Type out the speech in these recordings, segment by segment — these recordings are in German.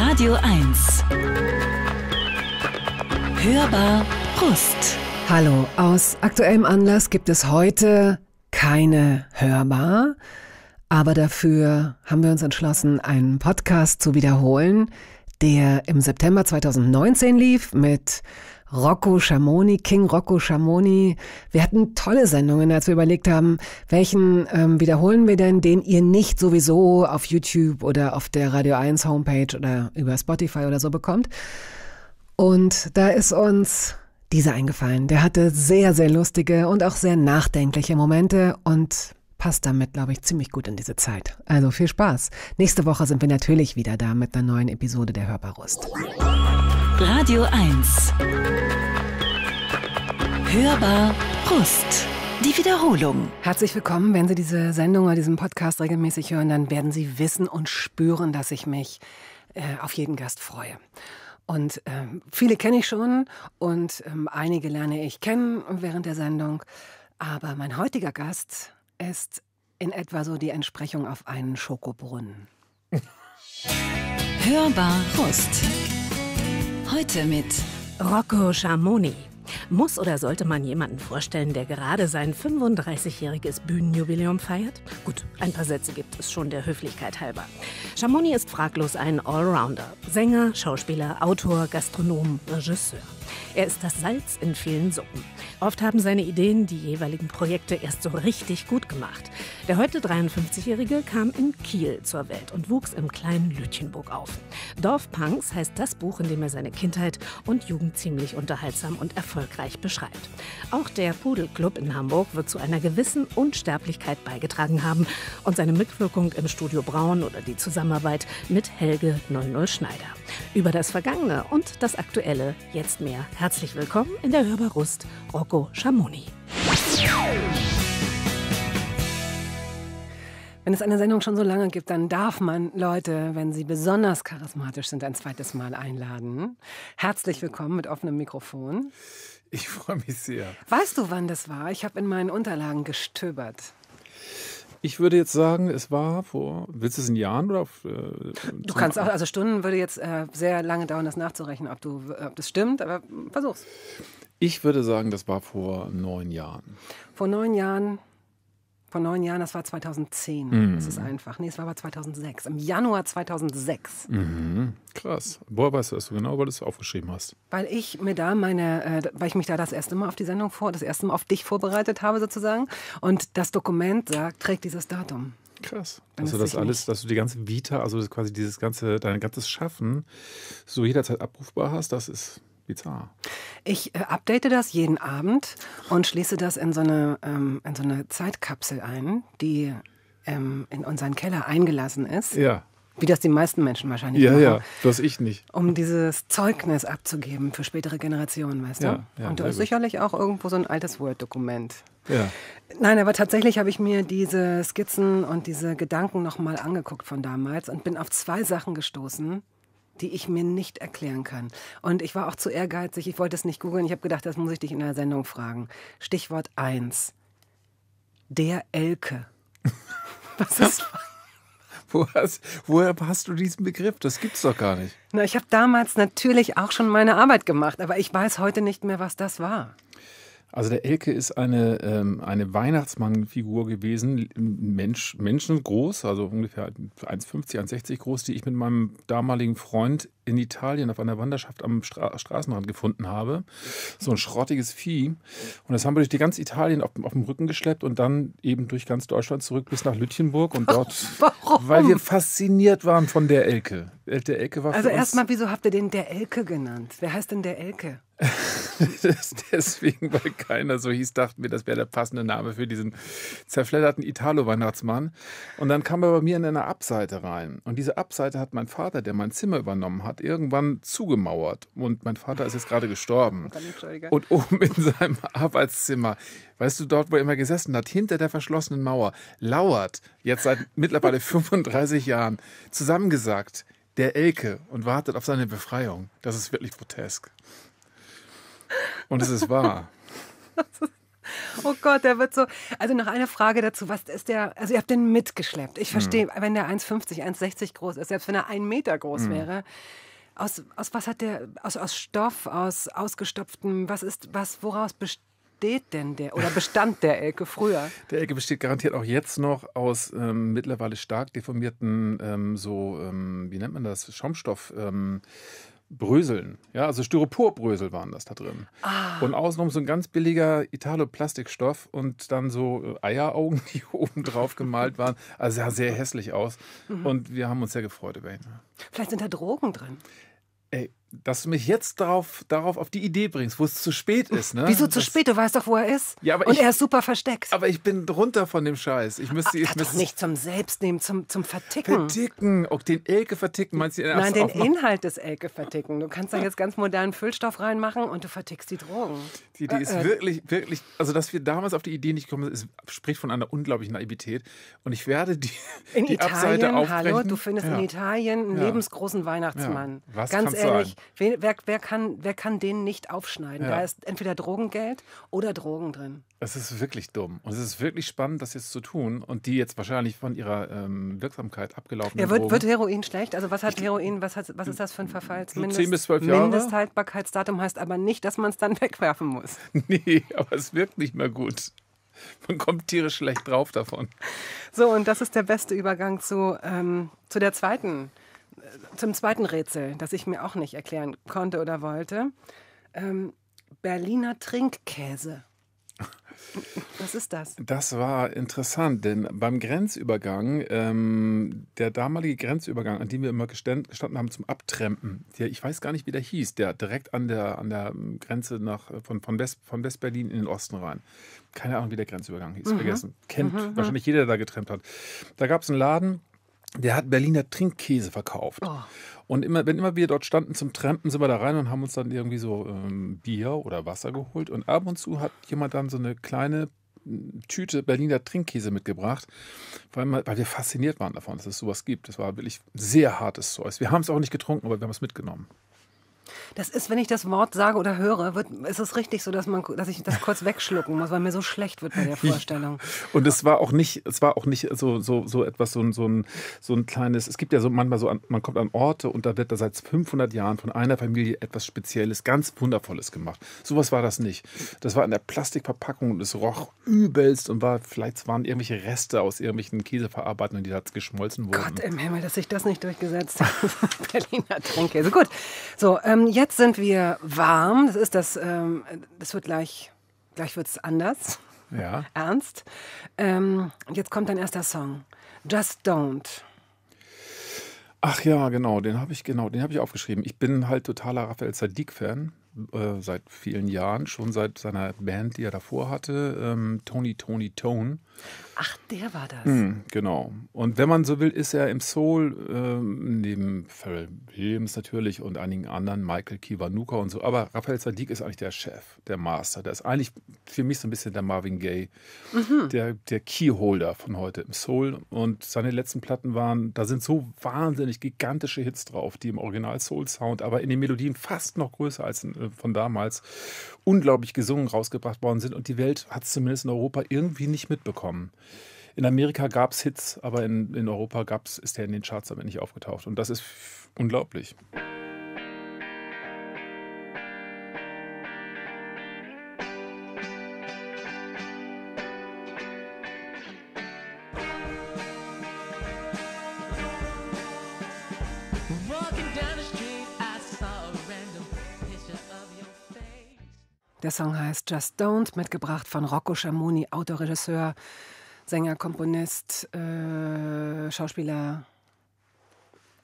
Radio 1. Hörbar Brust. Hallo, aus aktuellem Anlass gibt es heute keine Hörbar, aber dafür haben wir uns entschlossen, einen Podcast zu wiederholen, der im September 2019 lief mit Rocco Schamoni, King Rocco Schamoni. Wir hatten tolle Sendungen, als wir überlegt haben, welchen ähm, wiederholen wir denn, den ihr nicht sowieso auf YouTube oder auf der Radio 1 Homepage oder über Spotify oder so bekommt. Und da ist uns dieser eingefallen. Der hatte sehr, sehr lustige und auch sehr nachdenkliche Momente und passt damit, glaube ich, ziemlich gut in diese Zeit. Also viel Spaß. Nächste Woche sind wir natürlich wieder da mit einer neuen Episode der Hörbarust. Radio 1. Hörbar Brust. Die Wiederholung. Herzlich willkommen. Wenn Sie diese Sendung oder diesen Podcast regelmäßig hören, dann werden Sie wissen und spüren, dass ich mich äh, auf jeden Gast freue. Und ähm, viele kenne ich schon und ähm, einige lerne ich kennen während der Sendung. Aber mein heutiger Gast ist in etwa so die Entsprechung auf einen Schokobrunnen. Hörbar Rust. Heute mit Rocco Schamoni. Muss oder sollte man jemanden vorstellen, der gerade sein 35-jähriges Bühnenjubiläum feiert? Gut, ein paar Sätze gibt es schon der Höflichkeit halber. Schamoni ist fraglos ein Allrounder. Sänger, Schauspieler, Autor, Gastronom, Regisseur. Er ist das Salz in vielen Suppen. Oft haben seine Ideen die jeweiligen Projekte erst so richtig gut gemacht. Der heute 53-Jährige kam in Kiel zur Welt und wuchs im kleinen Lütchenburg auf. Dorfpunks heißt das Buch, in dem er seine Kindheit und Jugend ziemlich unterhaltsam und erfolgreich beschreibt. Auch der Pudelclub in Hamburg wird zu einer gewissen Unsterblichkeit beigetragen haben und seine Mitwirkung im Studio Braun oder die Zusammenarbeit mit Helge 00 Schneider. Über das Vergangene und das Aktuelle jetzt mehr sehr. Herzlich willkommen in der Hörbarust, Rust, Rocco Schamoni. Wenn es eine Sendung schon so lange gibt, dann darf man Leute, wenn sie besonders charismatisch sind, ein zweites Mal einladen. Herzlich willkommen mit offenem Mikrofon. Ich freue mich sehr. Weißt du, wann das war? Ich habe in meinen Unterlagen gestöbert. Ich würde jetzt sagen, es war vor, willst du es in Jahren oder? Auf, äh, du kannst auch, also Stunden würde jetzt äh, sehr lange dauern, das nachzurechnen, ob, du, ob das stimmt, aber versuch's. Ich würde sagen, das war vor neun Jahren. Vor neun Jahren vor neun Jahren, das war 2010. Mhm. Das ist einfach. Nee, es war aber 2006. Im Januar 2006. Mhm. Krass. Woher weißt du das so genau, weil du es aufgeschrieben hast? Weil ich mir da meine, äh, weil ich mich da das erste Mal auf die Sendung vor, das erste Mal auf dich vorbereitet habe sozusagen. Und das Dokument sagt, trägt dieses Datum. Krass. Dann dass also du das alles, nicht. dass du die ganze Vita, also quasi dieses ganze, dein ganzes Schaffen so jederzeit abrufbar hast, das ist bizarr. Ich äh, update das jeden Abend und schließe das in so eine, ähm, in so eine Zeitkapsel ein, die ähm, in unseren Keller eingelassen ist. Ja. Wie das die meisten Menschen wahrscheinlich ja, machen. Ja, ja, das ich nicht. Um dieses Zeugnis abzugeben für spätere Generationen, weißt ja, du? Ja, und da ist sicherlich auch irgendwo so ein altes Word-Dokument. Ja. Nein, aber tatsächlich habe ich mir diese Skizzen und diese Gedanken nochmal angeguckt von damals und bin auf zwei Sachen gestoßen, die ich mir nicht erklären kann. Und ich war auch zu ehrgeizig, ich wollte es nicht googeln, ich habe gedacht, das muss ich dich in der Sendung fragen. Stichwort 1. Der Elke. Was ist Wo hast, woher hast du diesen Begriff? Das gibt's doch gar nicht. Na, ich habe damals natürlich auch schon meine Arbeit gemacht, aber ich weiß heute nicht mehr, was das war. Also der Elke ist eine, ähm, eine Weihnachtsmannfigur gewesen, Mensch, menschengroß, also ungefähr 1,50, 1,60 groß, die ich mit meinem damaligen Freund in Italien auf einer Wanderschaft am Stra Straßenrand gefunden habe. So ein schrottiges Vieh. Und das haben wir durch die ganze Italien auf, auf dem Rücken geschleppt und dann eben durch ganz Deutschland zurück bis nach Lütjenburg und dort. Warum? Weil wir fasziniert waren von der Elke. Äh, der Elke war Also erstmal, wieso habt ihr den der Elke genannt? Wer heißt denn der Elke? deswegen, weil keiner so hieß, dachten wir, das wäre der passende Name für diesen zerfledderten Italo-Weihnachtsmann. Und dann kam er bei mir in eine Abseite rein. Und diese Abseite hat mein Vater, der mein Zimmer übernommen hat, hat irgendwann zugemauert und mein Vater ist jetzt gerade gestorben. Und oben in seinem Arbeitszimmer, weißt du, dort, wo er immer gesessen hat, hinter der verschlossenen Mauer, lauert jetzt seit mittlerweile 35 Jahren zusammengesagt der Elke und wartet auf seine Befreiung. Das ist wirklich grotesk. Und es ist wahr. Oh Gott, der wird so. Also noch eine Frage dazu. Was ist der? Also ihr habt den mitgeschleppt. Ich verstehe, hm. wenn der 1,50, 1,60 groß ist, selbst wenn er einen Meter groß hm. wäre, aus, aus was hat der, aus, aus Stoff, aus ausgestopftem, was ist, was, woraus besteht? besteht denn der oder bestand der Elke früher? Der Elke besteht garantiert auch jetzt noch aus ähm, mittlerweile stark deformierten, ähm, so, ähm, wie nennt man das, Schaumstoffbröseln. Ähm, Bröseln, ja, also Styroporbrösel waren das da drin. Ah. Und außenrum so ein ganz billiger Italo-Plastikstoff und dann so äh, Eieraugen, die oben drauf gemalt waren. Also sah sehr hässlich aus. Mhm. Und wir haben uns sehr gefreut über ihn. Vielleicht sind da Drogen drin. it dass du mich jetzt darauf, darauf auf die Idee bringst, wo es zu spät ist. Ne? Wieso zu das, spät? Du weißt doch, wo er ist. Ja, aber Und ich, er ist super versteckt. Aber ich bin drunter von dem Scheiß. Ich müsste, ah, ich müsste nicht zum Selbstnehmen, zum, zum Verticken. Verticken. Oh, den Elke verticken, meinst du? Den Nein, den Inhalt des Elke verticken. Du kannst da jetzt ganz modernen Füllstoff reinmachen und du vertickst die Drogen. Die Idee äh, ist äh. wirklich, wirklich, also dass wir damals auf die Idee nicht kommen, ist, spricht von einer unglaublichen Naivität. Und ich werde die, in die Italien, Abseite aufbrechen. Hallo, du findest ja. in Italien einen ja. lebensgroßen Weihnachtsmann. Ja. Was ganz ehrlich. Sein? Wer, wer, wer, kann, wer kann den nicht aufschneiden? Ja. Da ist entweder Drogengeld oder Drogen drin. Es ist wirklich dumm. Und es ist wirklich spannend, das jetzt zu tun. Und die jetzt wahrscheinlich von ihrer ähm, Wirksamkeit abgelaufen ja, wird, wird Heroin schlecht? Also was hat Heroin, was, hat, was ist das für ein Verfalls? So Mindest, 10 bis 12 Jahre. Mindesthaltbarkeitsdatum heißt aber nicht, dass man es dann wegwerfen muss. Nee, aber es wirkt nicht mehr gut. Man kommt tierisch schlecht drauf davon. So, und das ist der beste Übergang zu, ähm, zu der zweiten zum zweiten Rätsel, das ich mir auch nicht erklären konnte oder wollte. Ähm, Berliner Trinkkäse. Was ist das? Das war interessant, denn beim Grenzübergang, ähm, der damalige Grenzübergang, an dem wir immer gestanden, gestanden haben zum Abtrempen, der, ich weiß gar nicht, wie der hieß, der direkt an der, an der Grenze nach, von, von, West, von Westberlin in den Osten rein. Keine Ahnung, wie der Grenzübergang hieß, mhm. vergessen. Kennt mhm. mhm. wahrscheinlich jeder, der da getrennt hat. Da gab es einen Laden, der hat Berliner Trinkkäse verkauft. Oh. Und immer, wenn immer wir dort standen zum Trampen, sind wir da rein und haben uns dann irgendwie so ähm, Bier oder Wasser geholt. Und ab und zu hat jemand dann so eine kleine hm, Tüte Berliner Trinkkäse mitgebracht, weil, man, weil wir fasziniert waren davon, dass es sowas gibt. Das war wirklich sehr hartes Zeug. Wir haben es auch nicht getrunken, aber wir haben es mitgenommen. Das ist, wenn ich das Wort sage oder höre, wird, ist es richtig so, dass, man, dass ich das kurz wegschlucken muss, weil mir so schlecht wird bei der Vorstellung. Und es war auch nicht, es war auch nicht so, so, so etwas, so ein, so, ein, so ein kleines, es gibt ja so manchmal so, an, man kommt an Orte und da wird da seit 500 Jahren von einer Familie etwas Spezielles, ganz Wundervolles gemacht. Sowas war das nicht. Das war in der Plastikverpackung und es roch übelst und war, vielleicht waren irgendwelche Reste aus irgendwelchen Käseverarbeitungen, die da geschmolzen wurden. Gott im Himmel, dass sich das nicht durchgesetzt hat. Berliner Tränke. So gut. So, ähm, ähm, jetzt sind wir warm. Das ist das, ähm, das wird gleich, gleich wird es anders. Ja. Ernst. Ähm, jetzt kommt dein erster Song. Just Don't. Ach ja, genau, den habe ich genau, den habe ich aufgeschrieben. Ich bin halt totaler Raphael Sadik Fan äh, seit vielen Jahren, schon seit seiner Band, die er davor hatte, ähm, Tony Tony Tone. Ach, der war das. Mhm, genau. Und wenn man so will, ist er im Soul ähm, neben Pharrell Williams natürlich und einigen anderen, Michael Kiwanuka und so. Aber Raphael Sadik ist eigentlich der Chef, der Master. Der ist eigentlich für mich so ein bisschen der Marvin Gaye, mhm. der, der Keyholder von heute im Soul. Und seine letzten Platten waren, da sind so wahnsinnig gigantische Hits drauf, die im Original Soul Sound, aber in den Melodien fast noch größer als in äh, von damals unglaublich gesungen rausgebracht worden sind und die Welt hat es zumindest in Europa irgendwie nicht mitbekommen. In Amerika gab es Hits, aber in, in Europa gab's, ist der in den Charts damit nicht aufgetaucht. Und das ist unglaublich. Der Song heißt Just Don't, mitgebracht von Rocco Schamoni, Autoregisseur, Sänger, Komponist, äh, Schauspieler,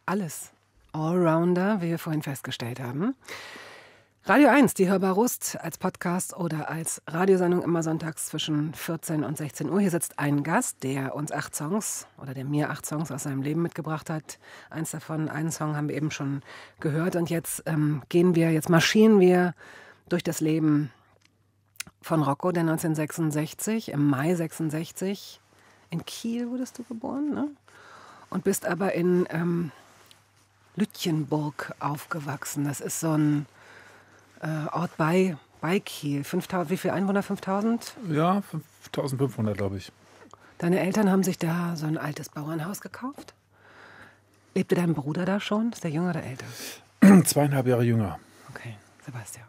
alles. Allrounder, wie wir vorhin festgestellt haben. Radio 1, die Hörbar Rust, als Podcast oder als Radiosendung immer sonntags zwischen 14 und 16 Uhr. Hier sitzt ein Gast, der uns acht Songs oder der mir acht Songs aus seinem Leben mitgebracht hat. Eins davon, einen Song haben wir eben schon gehört. Und jetzt ähm, gehen wir, jetzt marschieren wir durch das Leben von Rocco, der 1966, im Mai 66, in Kiel wurdest du geboren, ne? Und bist aber in ähm, Lütjenburg aufgewachsen. Das ist so ein äh, Ort bei, bei Kiel. 5000, wie viele Einwohner? 5000? Ja, 5500, glaube ich. Deine Eltern haben sich da so ein altes Bauernhaus gekauft? Lebte dein Bruder da schon? Ist der jünger oder älter? Zweieinhalb Jahre jünger. Okay, Sebastian.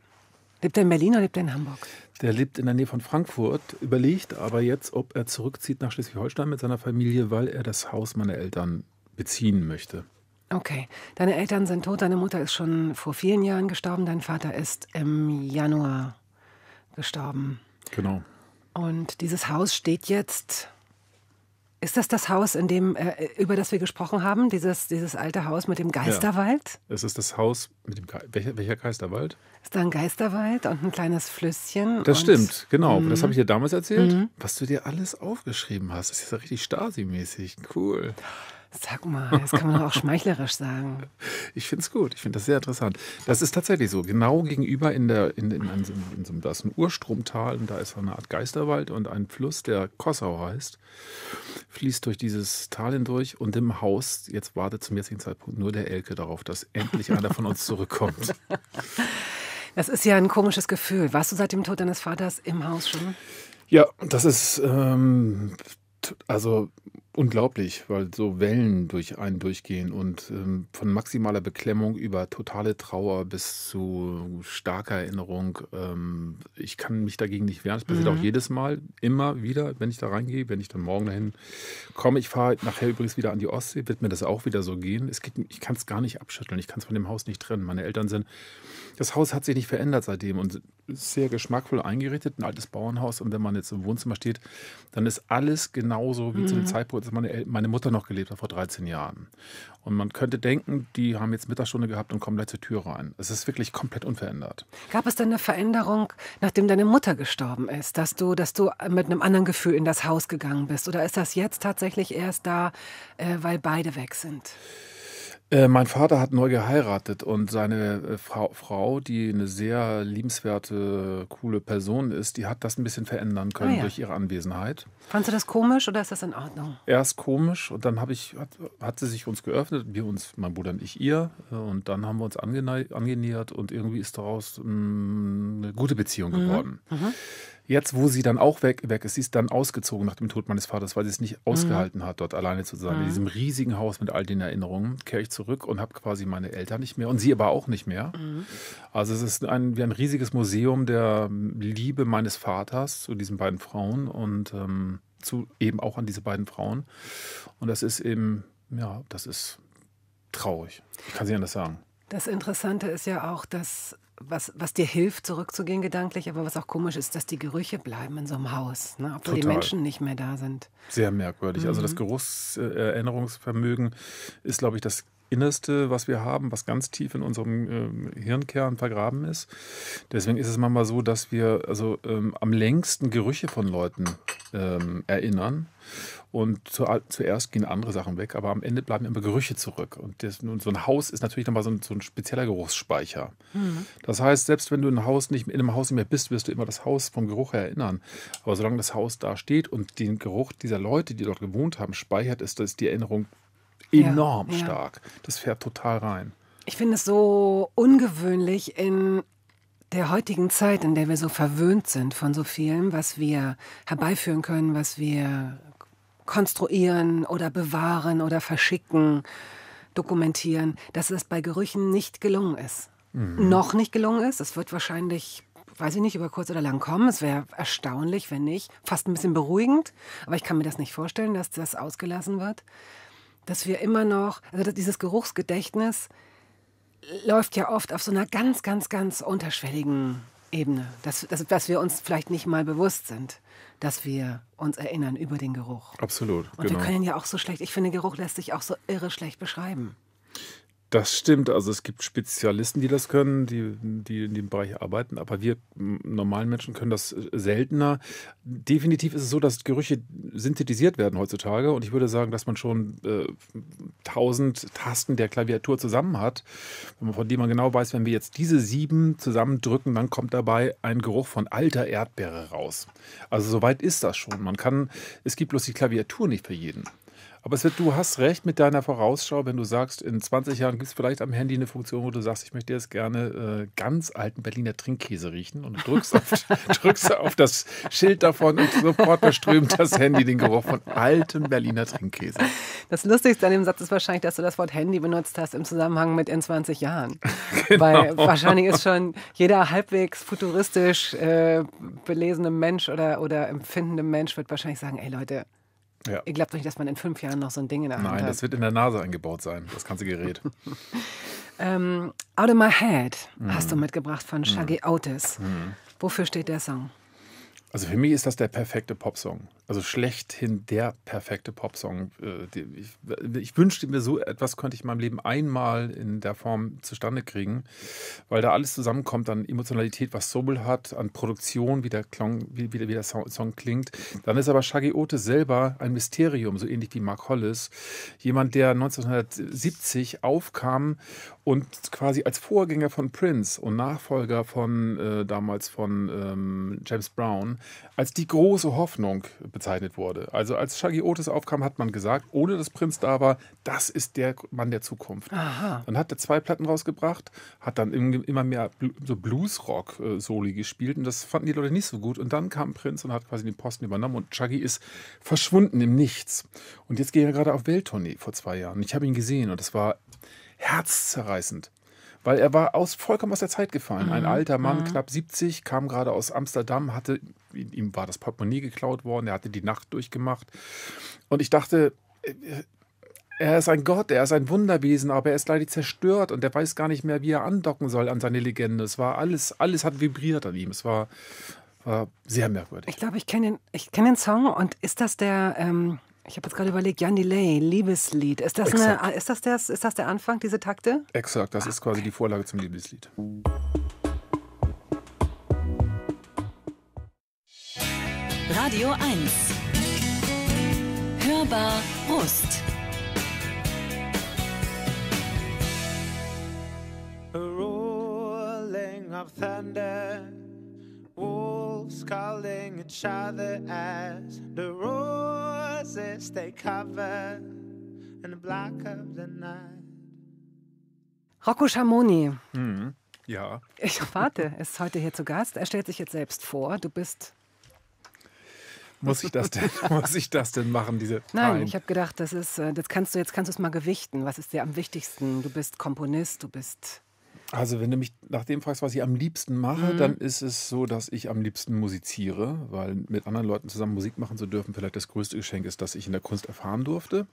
Lebt er in Berlin oder lebt er in Hamburg? Der lebt in der Nähe von Frankfurt, überlegt aber jetzt, ob er zurückzieht nach Schleswig-Holstein mit seiner Familie, weil er das Haus meiner Eltern beziehen möchte. Okay, deine Eltern sind tot, deine Mutter ist schon vor vielen Jahren gestorben, dein Vater ist im Januar gestorben. Genau. Und dieses Haus steht jetzt ist das das Haus, in dem, äh, über das wir gesprochen haben? Dieses, dieses alte Haus mit dem Geisterwald? Ja, es ist das Haus mit dem Ge welcher, welcher, Geisterwald? Ist da ein Geisterwald und ein kleines Flüsschen? Das stimmt, genau. Mhm. Das habe ich dir damals erzählt, mhm. was du dir alles aufgeschrieben hast. Das ist ja richtig Stasi-mäßig. Cool. Sag mal, das kann man auch schmeichlerisch sagen. Ich finde es gut, ich finde das sehr interessant. Das ist tatsächlich so, genau gegenüber in, der, in, in, einem, in so einem, Urstromtal und da ist eine Art Geisterwald und ein Fluss, der Kossau heißt, fließt durch dieses Tal hindurch und im Haus, jetzt wartet zum jetzigen Zeitpunkt nur der Elke darauf, dass endlich einer von uns zurückkommt. Das ist ja ein komisches Gefühl. Warst du seit dem Tod deines Vaters im Haus schon? Ja, das ist, ähm, also unglaublich, weil so Wellen durch einen durchgehen und ähm, von maximaler Beklemmung über totale Trauer bis zu starker Erinnerung. Ähm, ich kann mich dagegen nicht wehren. Das passiert mhm. auch jedes Mal, immer wieder, wenn ich da reingehe, wenn ich dann morgen dahin komme. Ich fahre nachher übrigens wieder an die Ostsee, wird mir das auch wieder so gehen. Es geht, ich kann es gar nicht abschütteln, ich kann es von dem Haus nicht trennen. Meine Eltern sind, das Haus hat sich nicht verändert seitdem und sehr geschmackvoll eingerichtet, ein altes Bauernhaus. Und wenn man jetzt im Wohnzimmer steht, dann ist alles genauso wie mhm. zu dem mhm. Zeitpunkt als meine, meine Mutter noch gelebt hat, vor 13 Jahren. Und man könnte denken, die haben jetzt Mittagsstunde gehabt und kommen gleich zur Tür rein. Es ist wirklich komplett unverändert. Gab es denn eine Veränderung, nachdem deine Mutter gestorben ist, dass du, dass du mit einem anderen Gefühl in das Haus gegangen bist? Oder ist das jetzt tatsächlich erst da, äh, weil beide weg sind? Äh, mein Vater hat neu geheiratet und seine äh, Frau, Frau, die eine sehr liebenswerte, coole Person ist, die hat das ein bisschen verändern können ah, ja. durch ihre Anwesenheit. Fandst du das komisch oder ist das in Ordnung? Erst komisch und dann ich, hat, hat, sie sich uns geöffnet, wir uns, mein Bruder und ich ihr. Und dann haben wir uns angenähert und irgendwie ist daraus mh, mm, eine gute Beziehung mhm. geworden. Mhm. Mhm. Jetzt, wo sie dann auch weg, weg ist, sie ist dann ausgezogen nach dem Tod meines Vaters, weil sie es nicht mhm. ausgehalten mhm. hat, dort alleine zu sein. Mhm. In diesem riesigen Haus mit all den Erinnerungen kehre ich zurück und habe quasi meine Eltern nicht mehr und sie aber auch nicht mehr. Mhm. Also es ist ein, wie ein riesiges Museum der Liebe meines Vaters zu diesen beiden Frauen und ähm, zu eben auch an diese beiden Frauen. Und das ist eben, ja, das ist traurig. Ich kann es nicht anders sagen. Das Interessante ist ja auch, dass was, was dir hilft, zurückzugehen gedanklich, aber was auch komisch ist, dass die Gerüche bleiben in so einem Haus, ne? obwohl Total. die Menschen nicht mehr da sind. Sehr merkwürdig. Mhm. Also das mhm. Geruchserinnerungsvermögen ist, glaube ich, das Innerste, was wir haben, was ganz tief in unserem äh, Hirnkern vergraben ist. Deswegen ist es manchmal so, dass wir also ähm, am längsten Gerüche von Leuten ähm, erinnern. Und zu, zuerst gehen andere Sachen weg, aber am Ende bleiben immer Gerüche zurück. Und, das, und so ein Haus ist natürlich nochmal so ein, so ein spezieller Geruchsspeicher. Mhm. Das heißt, selbst wenn du in, Haus nicht, in einem Haus nicht mehr bist, wirst du immer das Haus vom Geruch her erinnern. Aber solange das Haus da steht und den Geruch dieser Leute, die dort gewohnt haben, speichert, ist, ist die Erinnerung enorm ja, ja. stark. Das fährt total rein. Ich finde es so ungewöhnlich in der heutigen Zeit, in der wir so verwöhnt sind von so vielem, was wir herbeiführen können, was wir konstruieren oder bewahren oder verschicken, dokumentieren, dass es bei Gerüchen nicht gelungen ist. Mhm. Noch nicht gelungen ist. Es wird wahrscheinlich, weiß ich nicht, über kurz oder lang kommen. Es wäre erstaunlich, wenn nicht. Fast ein bisschen beruhigend. Aber ich kann mir das nicht vorstellen, dass das ausgelassen wird. Dass wir immer noch, also dieses Geruchsgedächtnis läuft ja oft auf so einer ganz, ganz, ganz unterschwelligen Ebene, dass, dass, dass wir uns vielleicht nicht mal bewusst sind, dass wir uns erinnern über den Geruch. Absolut. Und genau. wir können ja auch so schlecht, ich finde, Geruch lässt sich auch so irre schlecht beschreiben. Das stimmt. Also es gibt Spezialisten, die das können, die, die in dem Bereich arbeiten. Aber wir normalen Menschen können das äh, seltener. Definitiv ist es so, dass Gerüche synthetisiert werden heutzutage. Und ich würde sagen, dass man schon äh, tausend äh, Tasten der Klaviatur zusammen hat, von denen man genau weiß, wenn wir jetzt diese sieben zusammendrücken, dann kommt dabei ein Geruch von alter Erdbeere raus. Also soweit ist das schon. Man kann, es gibt bloß die Klaviatur nicht für jeden. Aber wird, du hast recht mit deiner Vorausschau, wenn du sagst, in 20 Jahren gibt es vielleicht am Handy eine Funktion, wo du sagst, ich möchte jetzt gerne äh, ganz alten Berliner Trinkkäse riechen und du drückst auf, drückst auf das Schild davon und sofort verströmt das Handy den Geruch von altem Berliner Trinkkäse. Das Lustigste an dem Satz ist wahrscheinlich, dass du das Wort Handy benutzt hast im Zusammenhang mit in 20 Jahren. genau. Weil wahrscheinlich ist schon jeder halbwegs futuristisch äh, belesene Mensch oder, oder empfindende Mensch wird wahrscheinlich sagen, ey Leute, ja. Ihr glaubt doch nicht, dass man in fünf Jahren noch so ein Ding in der Hand hat. Nein, das wird in der Nase eingebaut sein, das ganze Gerät. ähm, Out of My Head mm. hast du mitgebracht von mhm. Shaggy mm. Otis. Mm. Wofür steht der Song? Also für mich ist das der perfekte Popsong. Also schlechthin der perfekte Popsong. Äh, ich, ich wünschte mir, so etwas könnte ich in meinem Leben einmal in der Form zustande kriegen, weil da alles zusammenkommt an Emotionalität, was Sobel hat, an Produktion, wie der, Klong, wie, wie, wie der Song, Song, klingt. Dann ist aber Shaggy Ote selber ein Mysterium, so ähnlich wie Mark Hollis. Jemand, der 1970 aufkam und quasi als Vorgänger von Prince und Nachfolger von äh, damals von ähm, James Brown als die große Hoffnung bezeichnet wurde. Also als Shaggy Otis aufkam, hat man gesagt, ohne dass Prinz da war, das ist der Mann der Zukunft. Aha. Dann hat er zwei Platten rausgebracht, hat dann immer mehr so Bluesrock-Soli äh, gespielt und das fanden die Leute nicht so gut. Und dann kam Prinz und hat quasi den Posten übernommen und Shaggy ist verschwunden im Nichts. Und jetzt geht er gerade auf Welttournee vor zwei Jahren. Ich habe ihn gesehen und das war herzzerreißend weil er war aus, vollkommen aus der Zeit gefallen. Mhm. Ein alter Mann, mhm. knapp 70, kam gerade aus Amsterdam, hatte ihm war das Portemonnaie geklaut worden, er hatte die Nacht durchgemacht. Und ich dachte, äh, äh, er ist ein Gott, er ist ein Wunderwesen, aber er ist leider zerstört und er weiß gar nicht mehr, wie er andocken soll an seine Legende. Es war alles, alles hat vibriert an ihm. Es war, war sehr merkwürdig. Ich glaube, ich kenne den, kenn den Song und ist das der. Ähm ich habe jetzt gerade überlegt, Jan Delay, Liebeslied. Ist das, eine, ist, das der, ist das der Anfang, diese Takte? Exakt, das ist quasi die Vorlage zum Liebeslied. Radio 1. Hörbar Rust. A rolling of thunder, wolves calling each other as the roses they cover in the black of the night. Rocco Schamoni. Mhm. Ja. Ich warte, er ist heute hier zu Gast. Er stellt sich jetzt selbst vor. Du bist muss ich das denn, muss ich das denn machen, diese Nein, ich habe gedacht, das ist, äh, das kannst du, jetzt kannst du es mal gewichten. Was ist dir am wichtigsten? Du bist Komponist, du bist. Also, wenn du mich nach dem fragst, was ich am liebsten mache, mhm. dann ist es so, dass ich am liebsten musiziere, weil mit anderen Leuten zusammen Musik machen zu dürfen, vielleicht das größte Geschenk ist, das ich in der Kunst erfahren durfte.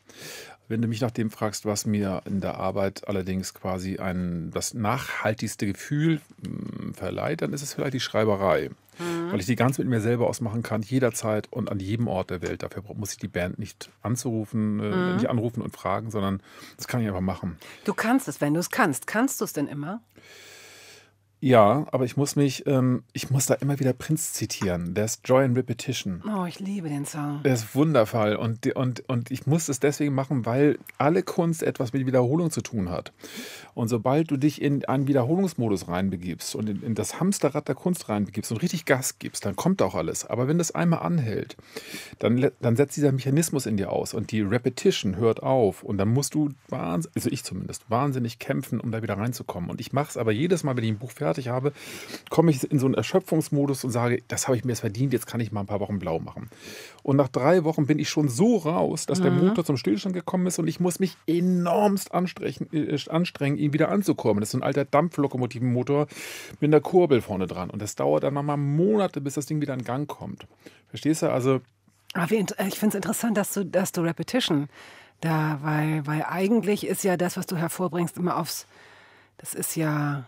Wenn du mich nach dem fragst, was mir in der Arbeit allerdings quasi ein, das nachhaltigste Gefühl mh, hm, verleiht, dann ist es vielleicht die Schreiberei. Mhm weil ich die ganz mit mir selber ausmachen kann, jederzeit und an jedem Ort der Welt. Dafür muss ich die Band nicht anzurufen, äh, mhm. nicht anrufen und fragen, sondern das kann ich einfach machen. Du kannst es, wenn du es kannst. Kannst du es denn immer? Ja, aber ich muss mich, ähm, ich muss da immer wieder Prinz zitieren. There's Joy in Repetition. Oh, ich liebe den Song. Der ist wundervoll und, und, und ich muss es deswegen machen, weil alle Kunst etwas mit Wiederholung zu tun hat. Und sobald du dich in einen Wiederholungsmodus reinbegibst und in, in das Hamsterrad der Kunst reinbegibst und richtig Gas gibst, dann kommt auch alles. Aber wenn das einmal anhält, dann, dann setzt dieser Mechanismus in dir aus und die Repetition hört auf und dann musst du, wahnsinnig, also ich zumindest, wahnsinnig kämpfen, um da wieder reinzukommen. Und ich mache es aber jedes Mal, wenn ich ein Buch fertig fertig habe, komme ich in so einen Erschöpfungsmodus und sage, das habe ich mir jetzt verdient, jetzt kann ich mal ein paar Wochen blau machen. Und nach drei Wochen bin ich schon so raus, dass mhm. der Motor zum Stillstand gekommen ist und ich muss mich enormst anstrengen, äh, anstrengen ihn wieder anzukurbeln. Das ist so ein alter Dampflokomotivenmotor mit einer Kurbel vorne dran. Und das dauert dann nochmal Monate, bis das Ding wieder in Gang kommt. Verstehst du? Also. Aber ah, ich finde es interessant, dass du, dass du Repetition da, weil, weil eigentlich ist ja das, was du hervorbringst, immer aufs. Das ist ja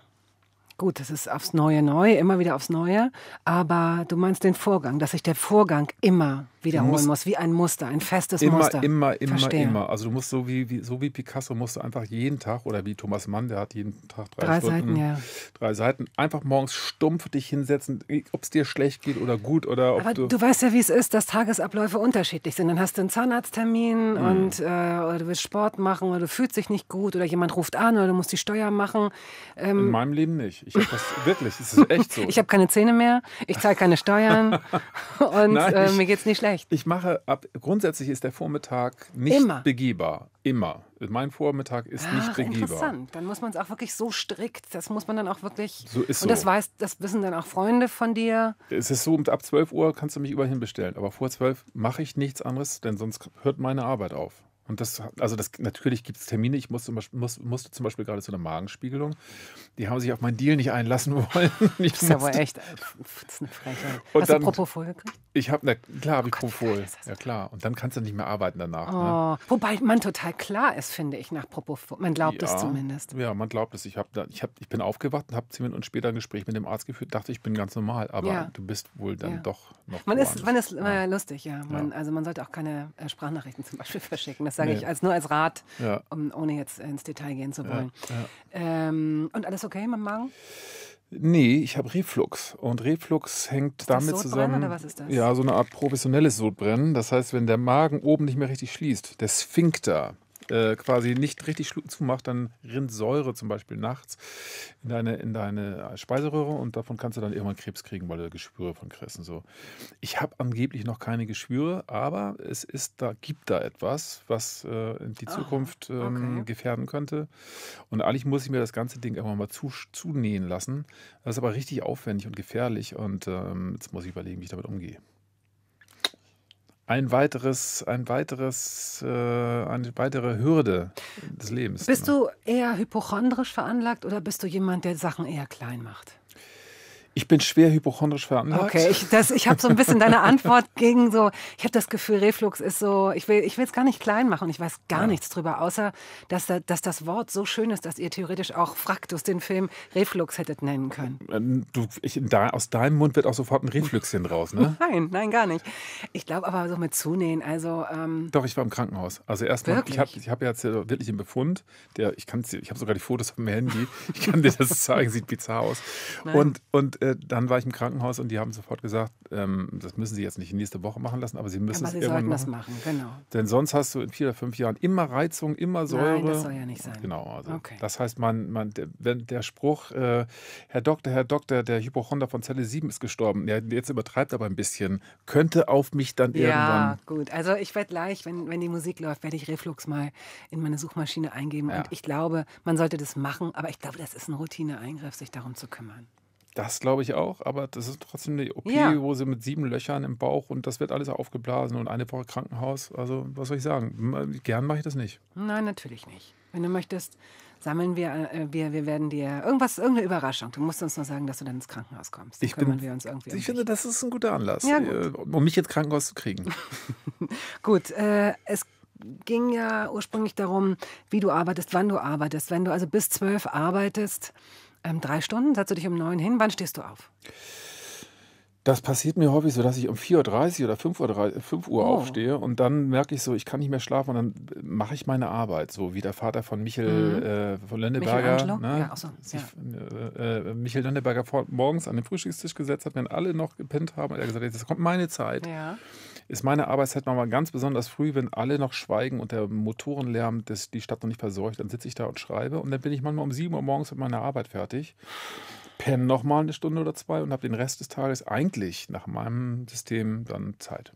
Gut, das ist aufs Neue neu, immer wieder aufs Neue. Aber du meinst den Vorgang, dass sich der Vorgang immer wiederholen musst, muss, wie ein Muster, ein festes immer, Muster. Immer, immer, immer, immer. Also du musst so wie, wie, so wie Picasso musst du einfach jeden Tag oder wie Thomas Mann, der hat jeden Tag drei, drei Stunden, Seiten, ja. drei Seiten, einfach morgens stumpf dich hinsetzen, ob es dir schlecht geht oder gut oder Aber du, du, weißt ja, wie es ist, dass Tagesabläufe unterschiedlich sind. Dann hast du einen Zahnarzttermin mhm. und äh, oder du willst Sport machen oder du fühlst dich nicht gut oder jemand ruft an oder du musst die Steuer machen. Ähm, In meinem Leben nicht. Ich habe das wirklich, es ist echt so. ich habe keine Zähne mehr, ich zahle keine Steuern und Nein, äh, mir geht's nicht schlecht. Echt? Ich mache ab, grundsätzlich ist der Vormittag nicht Immer. begehbar. Immer. Mein Vormittag ist Ach, nicht begehbar. Interessant. Dann muss man es auch wirklich so strikt. Das muss man dann auch wirklich. So ist so. Und das weiß, das wissen dann auch Freunde von dir. Es ist so, ab 12 Uhr kannst du mich überall hinbestellen. Aber vor 12 mache ich nichts anderes, denn sonst hört meine Arbeit auf. Und das, also das, natürlich gibt es Termine. Ich musste, muss, musste zum Beispiel gerade zu einer Magenspiegelung. Die haben sich auf meinen Deal nicht einlassen wollen. Ich das ist musste. aber echt, das ist eine Frechheit. Und Hast also dann, du Propofol gekriegt? Ich habe, ne, klar, habe oh ich oh Propofol. Ja, klar. Und dann kannst du nicht mehr arbeiten danach. Ne? Oh. Ne? Wobei man total klar ist, finde ich, nach Propofol. Man glaubt ja, es zumindest. Ja, man glaubt es. Ich, hab, ich, hab, ich bin aufgewacht und habe zehn Minuten später ein Gespräch mit dem Arzt geführt, dachte, ich bin ganz normal. Aber ja. du bist wohl dann ja. doch noch. Man ist, man ist äh, lustig, ja. Man, also man sollte auch keine äh, Sprachnachrichten zum Beispiel verschicken. Das sage nee. ich als, nur als Rat, um, ohne jetzt äh, ins Detail gehen zu wollen. Ähm, und alles okay mit dem Magen? Nee, ich habe Reflux. Und Reflux hängt damit zusammen. Ja, so eine Art professionelles Sodbrennen. Das heißt, wenn der Magen oben nicht mehr richtig schließt, der Sphinkter, äh, quasi nicht richtig zumacht, dann rinnt Säure zum Beispiel nachts in deine, in deine Speiseröhre und davon kannst du dann irgendwann Krebs kriegen, weil du Geschwüre von kriegst und so. Ich habe angeblich noch keine Geschwüre, aber es ist da, gibt da etwas, was äh, die ah, Zukunft ähm, okay. gefährden könnte. Und eigentlich muss ich mir das ganze Ding irgendwann mal zu, zunähen lassen. Das ist aber richtig aufwendig und gefährlich und ähm, jetzt muss ich überlegen, wie ich damit umgehe ein weiteres, ein weiteres, äh, eine weitere Hürde des Lebens. Bist du eher hypochondrisch veranlagt oder bist du jemand, der Sachen eher klein macht? Ich bin schwer hypochondrisch veranlagt. Okay, ich, ich habe so ein bisschen deine Antwort gegen so, ich habe das Gefühl, Reflux ist so, ich will ich es gar nicht klein machen, ich weiß gar ja. nichts drüber, außer dass, dass das Wort so schön ist, dass ihr theoretisch auch Fraktus, den Film Reflux hättet nennen können. Äh, du, ich, da, aus deinem Mund wird auch sofort ein Reflüxchen raus, ne? Nein, nein, gar nicht. Ich glaube aber so mit Zunähen, also... Ähm Doch, ich war im Krankenhaus. Also erstmal, ich habe ich hab jetzt wirklich einen Befund, der, ich, ich habe sogar die Fotos auf dem Handy, ich kann dir das zeigen, sieht bizarr aus. Nein. Und, und äh, dann war ich im Krankenhaus und die haben sofort gesagt, ähm, das müssen Sie jetzt nicht nächste Woche machen lassen, aber Sie müssen aber Sie es irgendwann machen. machen. Genau. Denn sonst hast du in vier oder fünf Jahren immer Reizung, immer Säure. Nein, das soll ja nicht sein. Genau. Also okay. Das heißt, man, man, der, der Spruch, äh, Herr Doktor, Herr Doktor, der Hypochonder von Zelle 7 ist gestorben, der jetzt übertreibt aber ein bisschen, könnte auf mich dann ja, irgendwann. Ja, gut. Also ich werde gleich, wenn, wenn die Musik läuft, werde ich Reflux mal in meine Suchmaschine eingeben. Ja. Und ich glaube, man sollte das machen, aber ich glaube, das ist ein Routineeingriff, sich darum zu kümmern. Das glaube ich auch, aber das ist trotzdem eine OP-Hose ja. mit sieben Löchern im Bauch und das wird alles aufgeblasen und eine Woche Krankenhaus. Also, was soll ich sagen? Äh, gern mache ich das nicht. Nein, natürlich nicht. Wenn du möchtest, sammeln wir, äh, wir, wir werden dir irgendwas, irgendeine Überraschung. Du musst uns nur sagen, dass du dann ins Krankenhaus kommst. Dann ich bin, wir uns irgendwie ich finde, das ist ein guter Anlass, ja, äh, gut. um mich ins Krankenhaus zu kriegen. gut, äh, es ging ja ursprünglich darum, wie du arbeitest, wann du arbeitest. Wenn du also bis zwölf arbeitest, ähm, drei Stunden, setzt du dich um neun hin. Wann stehst du auf? Das passiert mir häufig so, dass ich um 4.30 Uhr oder 5 Uhr, 5 Uhr oh. aufstehe und dann merke ich so, ich kann nicht mehr schlafen und dann äh, mache ich meine Arbeit, so wie der Vater von Michel mhm. äh, von Lönneberger. Ne, ja, so. ja. äh, äh Michel Lönneberger vor, morgens an den Frühstückstisch gesetzt hat, wenn alle noch gepennt haben und er gesagt hat, jetzt kommt meine Zeit. Ja ist meine Arbeitszeit manchmal ganz besonders früh, wenn alle noch schweigen und der Motorenlärm des, die Stadt noch nicht versorgt, Dann sitze ich da und schreibe und dann bin ich manchmal um 7 Uhr morgens mit meiner Arbeit fertig, penne nochmal eine Stunde oder zwei und habe den Rest des Tages eigentlich nach meinem System dann Zeit.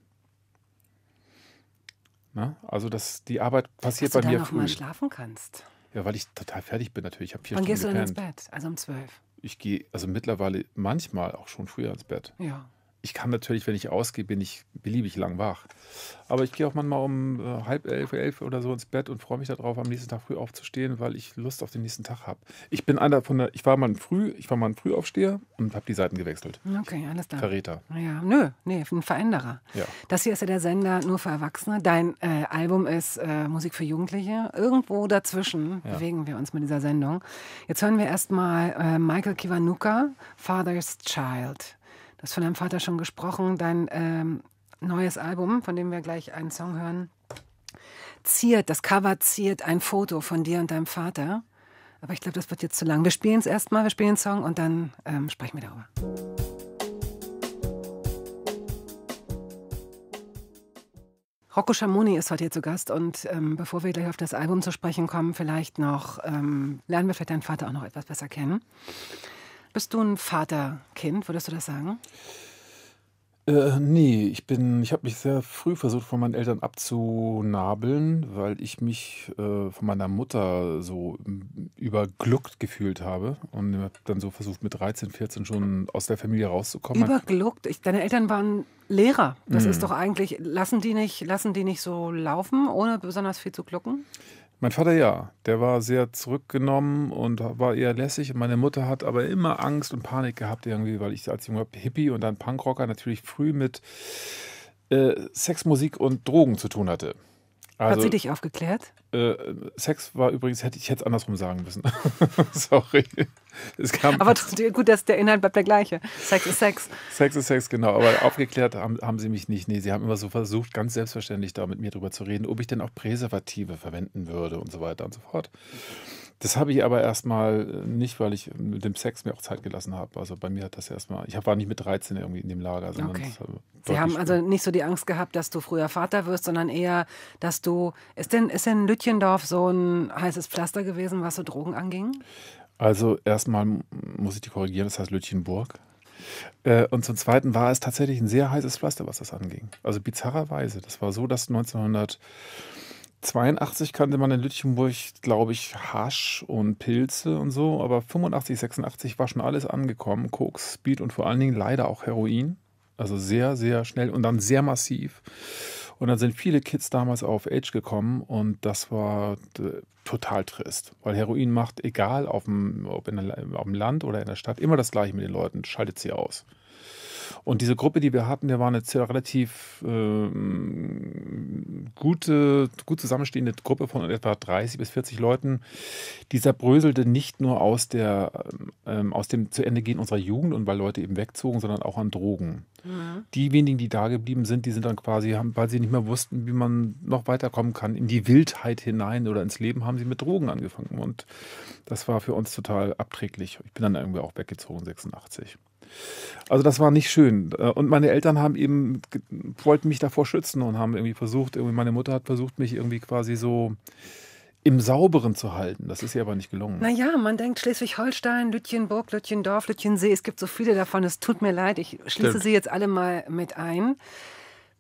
Na? Ne? Also das, die Arbeit passiert Dass bei mir früh. Dass du mal schlafen kannst. Ja, weil ich total fertig bin natürlich. Ich hab vier Wann Stunden gehst du denn ins Bett? Also um zwölf? Ich gehe also mittlerweile manchmal auch schon früher ins Bett. Ja ich kann natürlich, wenn ich ausgehe, bin ich beliebig lang wach. Aber ich gehe auch manchmal um äh, halb elf, elf oder so ins Bett und freue mich darauf, am nächsten Tag früh aufzustehen, weil ich Lust auf den nächsten Tag habe. Ich bin einer von der, ich war mal ein Früh, ich war mal ein Frühaufsteher und habe die Seiten gewechselt. Okay, alles klar. Verräter. Ja, nö, nee, ein Veränderer. Ja. Das hier ist ja der Sender nur für Erwachsene. Dein äh, Album ist äh, Musik für Jugendliche. Irgendwo dazwischen ja. bewegen wir uns mit dieser Sendung. Jetzt hören wir erstmal äh, Michael Kiwanuka, Father's Child. Du hast von deinem Vater schon gesprochen. Dein ähm, neues Album, von dem wir gleich einen Song hören, ziert, das Cover ziert ein Foto von dir und deinem Vater. Aber ich glaube, das wird jetzt zu lang. Wir spielen es erstmal, wir spielen den Song und dann ähm, sprechen wir darüber. Rocco Schamoni ist heute hier zu Gast und ähm, bevor wir gleich auf das Album zu sprechen kommen, vielleicht noch, ähm, lernen wir vielleicht deinen Vater auch noch etwas besser kennen. Bist du ein Vaterkind, würdest du das sagen? Äh, nee, ich bin, ich habe mich sehr früh versucht, von meinen Eltern abzunabeln, weil ich mich äh, von meiner Mutter so m, übergluckt gefühlt habe und habe dann so versucht, mit 13, 14 schon aus der Familie rauszukommen. Übergluckt? Ich, deine Eltern waren Lehrer. Das mhm. ist doch eigentlich, lassen die nicht, lassen die nicht so laufen, ohne besonders viel zu glucken? Mein Vater ja, der war sehr zurückgenommen und war eher lässig. Meine Mutter hat aber immer Angst und Panik gehabt irgendwie, weil ich als junger Hippie und dann Punkrocker natürlich früh mit äh, Sexmusik und Drogen zu tun hatte. Also, Hat sie also, dich aufgeklärt? Äh, Sex war übrigens, hätte ich jetzt andersrum sagen müssen. Sorry. Es kam aber gut, dass der Inhalt bleibt der gleiche. Sex ist Sex. Sex ist Sex, genau. Aber aufgeklärt haben, haben sie mich nicht. Nee, sie haben immer so versucht, ganz selbstverständlich da mit mir drüber zu reden, ob ich denn auch Präservative verwenden würde und so weiter und so fort. Das habe ich aber erstmal äh, nicht, weil ich mit dem Sex mir auch Zeit gelassen habe. Also bei mir hat das erstmal, ich war nicht mit 13 irgendwie in dem Lager. Sondern okay. Sie haben also nicht so die Angst gehabt, dass du früher Vater wirst, sondern eher, dass du, ist denn, ist denn Lütjendorf so ein heißes Pflaster gewesen, was so Drogen anging? Also erstmal muss ich die korrigieren, das heißt Lütjenburg. Äh, und zum Zweiten war es tatsächlich ein sehr heißes Pflaster, was das anging. Also bizarrerweise. Das war so, dass 1900 82 kannte man in Lütchenburg, glaube ich, Hasch und Pilze und so, aber 85, 86 war schon alles angekommen. Koks, Speed und vor allen Dingen leider auch Heroin. Also sehr, sehr schnell und dann sehr massiv. Und dann sind viele Kids damals auf Age gekommen und das war äh, total trist, weil Heroin macht, egal auf dem, ob in der, auf dem Land oder in der Stadt, immer das Gleiche mit den Leuten, schaltet sie aus. Und diese Gruppe, die wir hatten, wir waren eine relativ ähm, gute, gut zusammenstehende Gruppe von etwa 30 bis 40 Leuten. Die zerbröselte nicht nur aus, der, ähm, aus dem zu Ende gehen unserer Jugend und weil Leute eben wegzogen, sondern auch an Drogen. Mhm. Die wenigen, die da geblieben sind, die sind dann quasi, haben, weil sie nicht mehr wussten, wie man noch weiterkommen kann, in die Wildheit hinein oder ins Leben, haben sie mit Drogen angefangen. Und das war für uns total abträglich. Ich bin dann irgendwie auch weggezogen, 86. Also das war nicht schön. Äh, und meine Eltern haben eben, wollten mich davor schützen und haben irgendwie versucht, irgendwie meine Mutter hat versucht, mich irgendwie quasi so im Sauberen zu halten. Das ist ihr aber nicht gelungen. Naja, man denkt Schleswig-Holstein, Lütjenburg, Lütjendorf, Lütjensee, es gibt so viele davon. Es tut mir leid, ich schließe Stimmt. sie jetzt alle mal mit ein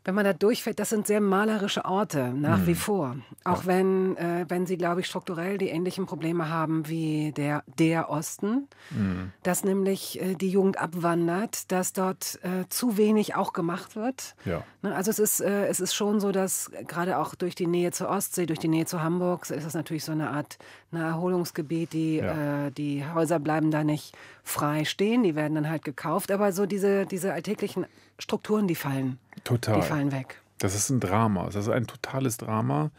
wenn man da durchfährt, das sind sehr malerische Orte nach mhm. wie vor. Auch ja. wenn, äh, wenn sie, glaube ich, strukturell die ähnlichen Probleme haben wie der, der Osten, mhm. dass nämlich äh, die Jugend abwandert, dass dort äh, zu wenig auch gemacht wird. Ja. Ne, also es ist, äh, es ist schon so, dass gerade auch durch die Nähe zur Ostsee, durch die Nähe zu Hamburg, ist das natürlich so eine Art eine Erholungsgebiet. Die, ja. Äh, die Häuser bleiben da nicht frei stehen, die werden dann halt gekauft. Aber so diese, diese alltäglichen Strukturen, die fallen. Total. Die fallen weg. Das ist ein Drama. Das ist ein totales Drama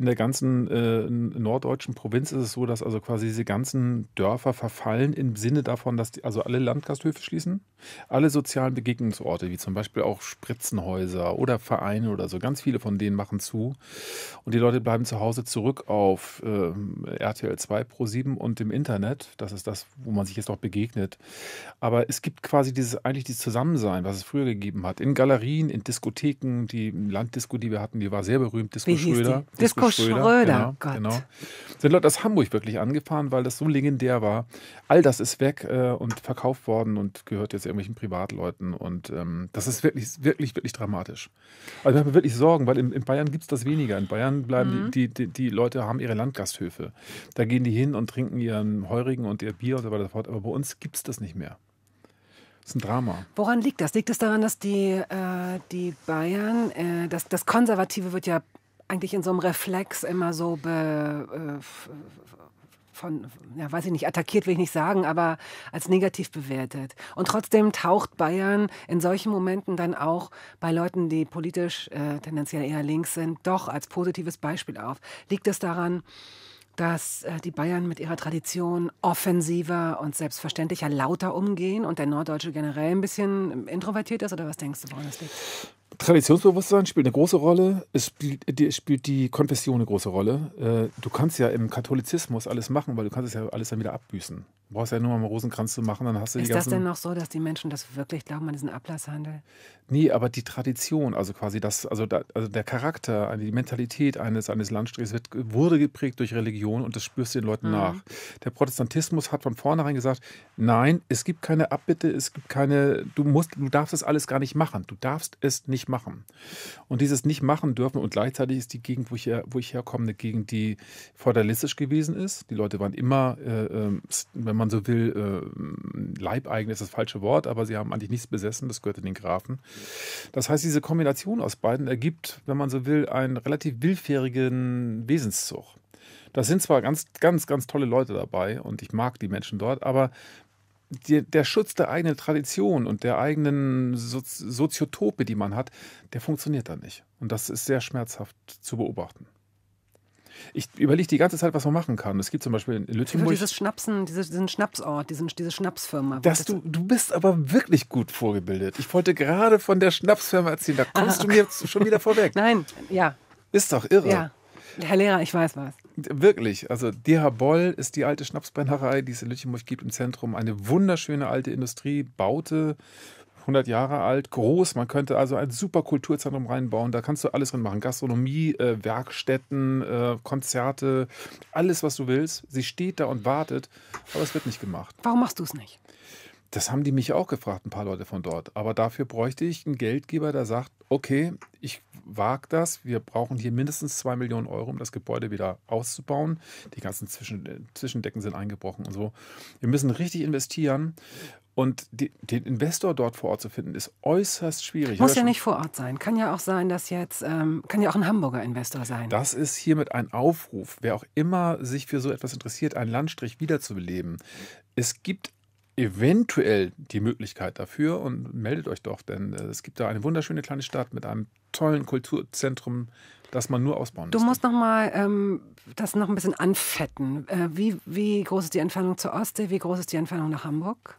in der ganzen äh, norddeutschen Provinz ist es so, dass also quasi diese ganzen Dörfer verfallen im Sinne davon, dass die, also alle Landgasthöfe schließen, alle sozialen Begegnungsorte, wie zum Beispiel auch Spritzenhäuser oder Vereine oder so, ganz viele von denen machen zu. Und die Leute bleiben zu Hause zurück auf äh, RTL 2 Pro 7 und im Internet. Das ist das, wo man sich jetzt auch begegnet. Aber es gibt quasi dieses, eigentlich dieses Zusammensein, was es früher gegeben hat. In Galerien, in Diskotheken, die Landdisco, die wir hatten, die war sehr berühmt, Disco Schröder. Disco, Disco, Schröder. Schröder. Genau, genau, Sind Leute aus Hamburg wirklich angefahren, weil das so legendär war. All das ist weg äh, und verkauft worden und gehört jetzt irgendwelchen Privatleuten. Und ähm, das ist wirklich, wirklich, wirklich dramatisch. Also wir haben wirklich Sorgen, weil in, in Bayern gibt es das weniger. In Bayern bleiben mhm. die, die, die, Leute haben ihre Landgasthöfe. Da gehen die hin und trinken ihren Heurigen und ihr Bier und so weiter fort. Aber bei uns gibt es das nicht mehr. Das ist ein Drama. Woran liegt das? Liegt es das daran, dass die, äh, die Bayern, äh, das, das Konservative wird ja eigentlich in so einem Reflex immer so be, äh, von, ja, weiß ich nicht, attackiert will ich nicht sagen, aber als negativ bewertet. Und trotzdem taucht Bayern in solchen Momenten dann auch bei Leuten, die politisch äh, tendenziell eher links sind, doch als positives Beispiel auf. Liegt es das daran, dass äh, die Bayern mit ihrer Tradition offensiver und selbstverständlicher lauter umgehen und der Norddeutsche generell ein bisschen introvertiert ist? Oder was denkst du, woran das liegt? Traditionsbewusstsein spielt eine große Rolle. Es spielt, spielt die Konfession eine große Rolle. Äh, du kannst ja im Katholizismus alles machen, weil du kannst es ja alles dann wieder abbüßen. Du brauchst ja nur mal einen Rosenkranz zu machen, dann hast du Ist die ganzen... Ist das denn noch so, dass die Menschen das wirklich glauben an diesen Ablasshandel? Nee, aber die Tradition, also quasi das, also, da, also der Charakter, die Mentalität eines, eines Landstrichs wird, wurde geprägt durch Religion und das spürst du den Leuten mhm. nach. Der Protestantismus hat von vornherein gesagt, nein, es gibt keine Abbitte, es gibt keine, du musst, du darfst es alles gar nicht machen. Du darfst es nicht machen machen. Und dieses nicht machen dürfen und gleichzeitig ist die Gegend, wo ich, her, wo ich herkomme, eine Gegend, die feudalistisch gewesen ist. Die Leute waren immer, äh, ähm, wenn man so will, äh, leibeigen ist das falsche Wort, aber sie haben eigentlich nichts besessen, das gehörte den Grafen. Das heißt, diese Kombination aus beiden ergibt, wenn man so will, einen relativ willfährigen Wesenszug. Da sind zwar ganz, ganz, ganz tolle Leute dabei und ich mag die Menschen dort, aber die, der Schutz der eigenen Tradition und der eigenen so Soziotope, die man hat, der funktioniert da nicht. Und das ist sehr schmerzhaft zu beobachten. Ich überlege die ganze Zeit, was man machen kann. Es gibt zum Beispiel in Lüttenburg. Also dieses Schnapsen, diese, diesen Schnapsort, diesen, diese Schnapsfirma. Dass du, du bist aber wirklich gut vorgebildet. Ich wollte gerade von der Schnapsfirma erzählen. Da kommst ah. du mir schon wieder vorweg. Nein, ja. Ist doch irre. Ja. Herr Lehrer, ich weiß was. Wirklich, also DH Boll ist die alte Schnapsbrennerei, die es in Lütchenburg gibt im Zentrum. Eine wunderschöne alte Industrie, baute, 100 Jahre alt, groß. Man könnte also ein super Kulturzentrum reinbauen. Da kannst du alles drin machen. Gastronomie, äh, Werkstätten, äh, Konzerte, alles, was du willst. Sie steht da und wartet, aber es wird nicht gemacht. Warum machst du es nicht? Das haben die mich auch gefragt, ein paar Leute von dort. Aber dafür bräuchte ich einen Geldgeber, der sagt, okay, ich wage das, wir brauchen hier mindestens zwei Millionen Euro, um das Gebäude wieder auszubauen. Die ganzen Zwischen äh, Zwischendecken sind eingebrochen und so. Wir müssen richtig investieren. Und die, den Investor dort vor Ort zu finden, ist äußerst schwierig. Muss ja nicht vor Ort sein. Kann ja auch sein, dass jetzt, ähm, kann ja auch ein Hamburger Investor sein. Das ist hiermit ein Aufruf. Wer auch immer sich für so etwas interessiert, einen Landstrich wiederzubeleben. Es gibt eventuell die Möglichkeit dafür und meldet euch doch, denn äh, es gibt da eine wunderschöne kleine Stadt mit einem tollen Kulturzentrum, das man nur ausbauen muss. Du musst noch ähm, das noch ein bisschen anfetten. Äh, wie, wie groß ist die Entfernung zur Ostsee? Wie groß ist die Entfernung nach Hamburg?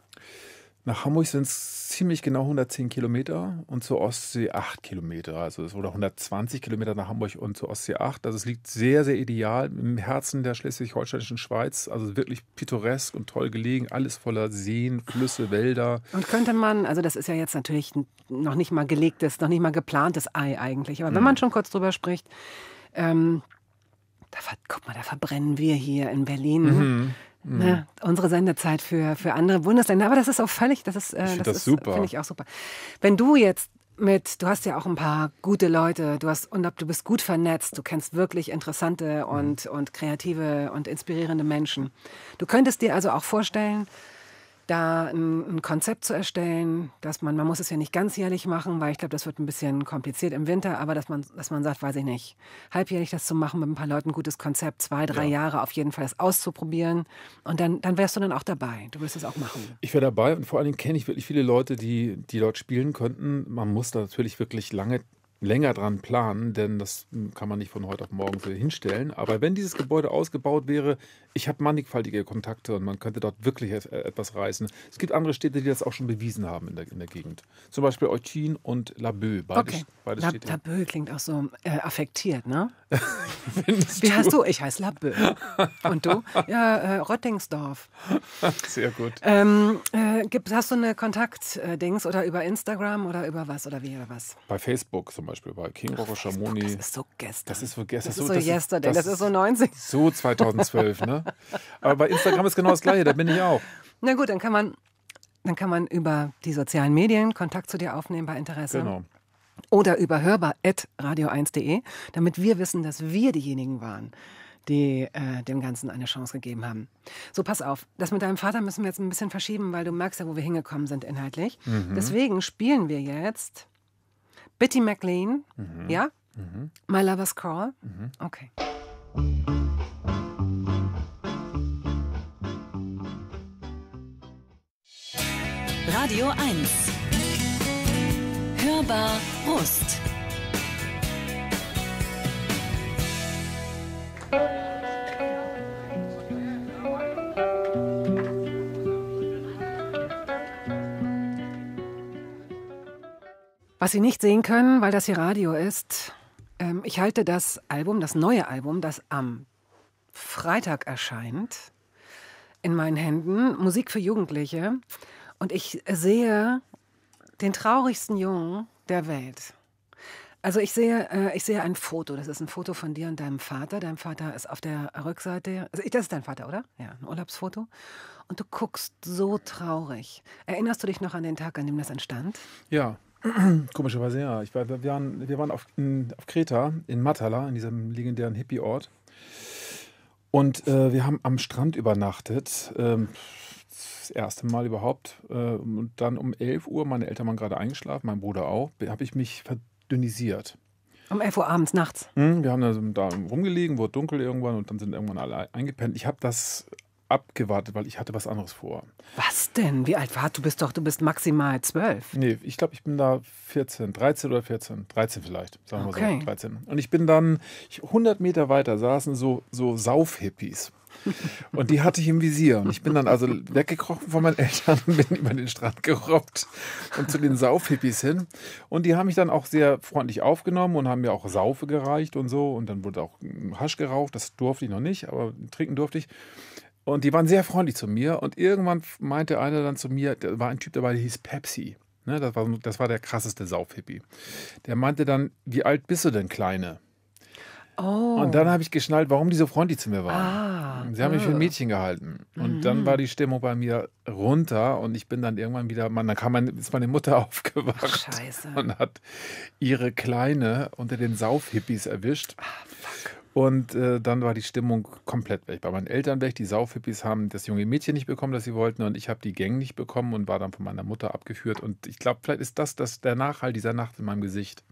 Nach Hamburg sind es ziemlich genau 110 Kilometer und zur Ostsee 8 Kilometer. Also es wurde 120 Kilometer nach Hamburg und zur Ostsee 8. Also es liegt sehr, sehr ideal im Herzen der schleswig-holsteinischen Schweiz. Also wirklich pittoresk und toll gelegen. Alles voller Seen, Flüsse, Wälder. Und könnte man, also das ist ja jetzt natürlich noch nicht mal gelegtes, noch nicht mal geplantes Ei eigentlich. Aber wenn mhm. man schon kurz drüber spricht, ähm, da, guck mal, da verbrennen wir hier in Berlin. Ne? Mhm Ne, mhm. Ja, unsere Sendezeit für, für andere Bundesländer. Aber das ist auch völlig, das ist, äh, ich das, das ist, super. Finde ich auch super. Wenn du jetzt mit, du hast ja auch ein paar gute Leute, du hast und du bist gut vernetzt, du kennst wirklich interessante und, mhm. und kreative und inspirierende Menschen. Du könntest dir also auch vorstellen, da ein, ein, Konzept zu erstellen, dass man, man muss es ja nicht ganz jährlich machen, weil ich glaube, das wird ein bisschen kompliziert im Winter, aber dass man, dass man sagt, weiß ich nicht, halbjährlich das zu machen mit ein paar Leuten, ein gutes Konzept, zwei, drei ja. Jahre auf jeden Fall das auszuprobieren und dann, dann wärst du dann auch dabei. Du willst es auch machen. Ich wäre dabei und vor allen Dingen kenne ich wirklich viele Leute, die, die dort spielen könnten. Man muss da natürlich wirklich lange länger dran planen, denn das kann man nicht von heute auf morgen so hinstellen. Aber wenn dieses Gebäude ausgebaut wäre, ich habe mannigfaltige Kontakte und man könnte dort wirklich äh, etwas reißen. Es gibt andere Städte, die das auch schon bewiesen haben in der, in der Gegend. Zum Beispiel Eutin und Labö. Beide, okay. beide La, Städte. Laboe klingt auch so äh, affektiert, ne? Wie du? heißt du? Ich heiße Labö. und du? Ja, äh, Rottingsdorf. Sehr gut. Ähm, äh, gibt, hast du eine Kontaktdings äh, oder über Instagram oder über was oder wie oder was? Bei Facebook zum Beispiel. Beispiel bei King Rocker Schamoni. Das ist so gestern. Das ist so gestern. Das ist so, das yesterday, ist, das, das, ist so 90. So 2012, ne? Aber bei Instagram ist genau das Gleiche, da bin ich auch. Na gut, dann kann man, dann kann man über die sozialen Medien Kontakt zu dir aufnehmen bei Interesse. Genau. Oder über hörbar.radio1.de, damit wir wissen, dass wir diejenigen waren, die äh, dem Ganzen eine Chance gegeben haben. So, pass auf, das mit deinem Vater müssen wir jetzt ein bisschen verschieben, weil du merkst ja, wo wir hingekommen sind inhaltlich. Mhm. Deswegen spielen wir jetzt Bitty McLean, mhm. ja? Mhm. My Lover's Call. Mhm. Okay. Radio 1. Hörbar Rust. Was Sie nicht sehen können, weil das hier Radio ist, ähm, ich halte das Album, das neue Album, das am Freitag erscheint, in meinen Händen, Musik für Jugendliche. Und ich sehe den traurigsten Jungen der Welt. Also ich sehe, äh, ich sehe ein Foto. Das ist ein Foto von dir und deinem Vater. Dein Vater ist auf der Rückseite. Also das ist dein Vater, oder? Ja, ein Urlaubsfoto. Und du guckst so traurig. Erinnerst du dich noch an den Tag, an dem das entstand? Ja, Komischerweise, ja. Ich war, wir waren, wir waren auf, in, auf Kreta, in Matala, in diesem legendären Hippie-Ort. Und äh, wir haben am Strand übernachtet. Ähm, das erste Mal überhaupt. Äh, und dann um 11 Uhr, meine Eltern waren gerade eingeschlafen, mein Bruder auch, habe ich mich verdünnisiert. Um 11 Uhr abends, nachts. Mhm, wir haben da rumgelegen, wurde dunkel irgendwann und dann sind irgendwann alle eingepennt. Ich habe das abgewartet, weil ich hatte was anderes vor. Was denn? Wie alt warst du? Bist doch, du bist maximal zwölf. Nee, ich glaube, ich bin da 14, 13 oder 14, 13 vielleicht, sagen wir okay. so, 13. Und ich bin dann, 100 Meter weiter saßen so, so Saufhippies. Und die hatte ich im Visier. Und ich bin dann also weggekrochen von meinen Eltern bin über den Strand gerobbt und zu den Saufhippies hin. Und die haben mich dann auch sehr freundlich aufgenommen und haben mir auch Saufe gereicht und so. Und dann wurde auch Hasch geraucht. Das durfte ich noch nicht, aber trinken durfte ich. Und die waren sehr freundlich zu mir. Und irgendwann meinte einer dann zu mir, da war ein Typ dabei, der hieß Pepsi. Ne, das, war, das war der krasseste Saufhippie. Der meinte dann, wie alt bist du denn, Kleine? Oh. Und dann habe ich geschnallt, warum die so freundlich zu mir waren. Ah, Sie haben oh. mich für ein ah. Mädchen gehalten. Und mhm. dann war die Stimmung bei mir runter und ich bin dann irgendwann wieder, man, dann kam meine, ist meine Mutter aufgewacht Ach, und hat ihre Kleine unter den Saufhippies erwischt. Ah, fuck. Und äh, dann war die Stimmung komplett weg. Bei meinen Eltern weg. Die Saufhippis haben das junge Mädchen nicht bekommen, das sie wollten. Und ich habe die Gang nicht bekommen und war dann von meiner Mutter abgeführt. Und ich glaube, vielleicht ist das, das der Nachhall dieser Nacht in meinem Gesicht.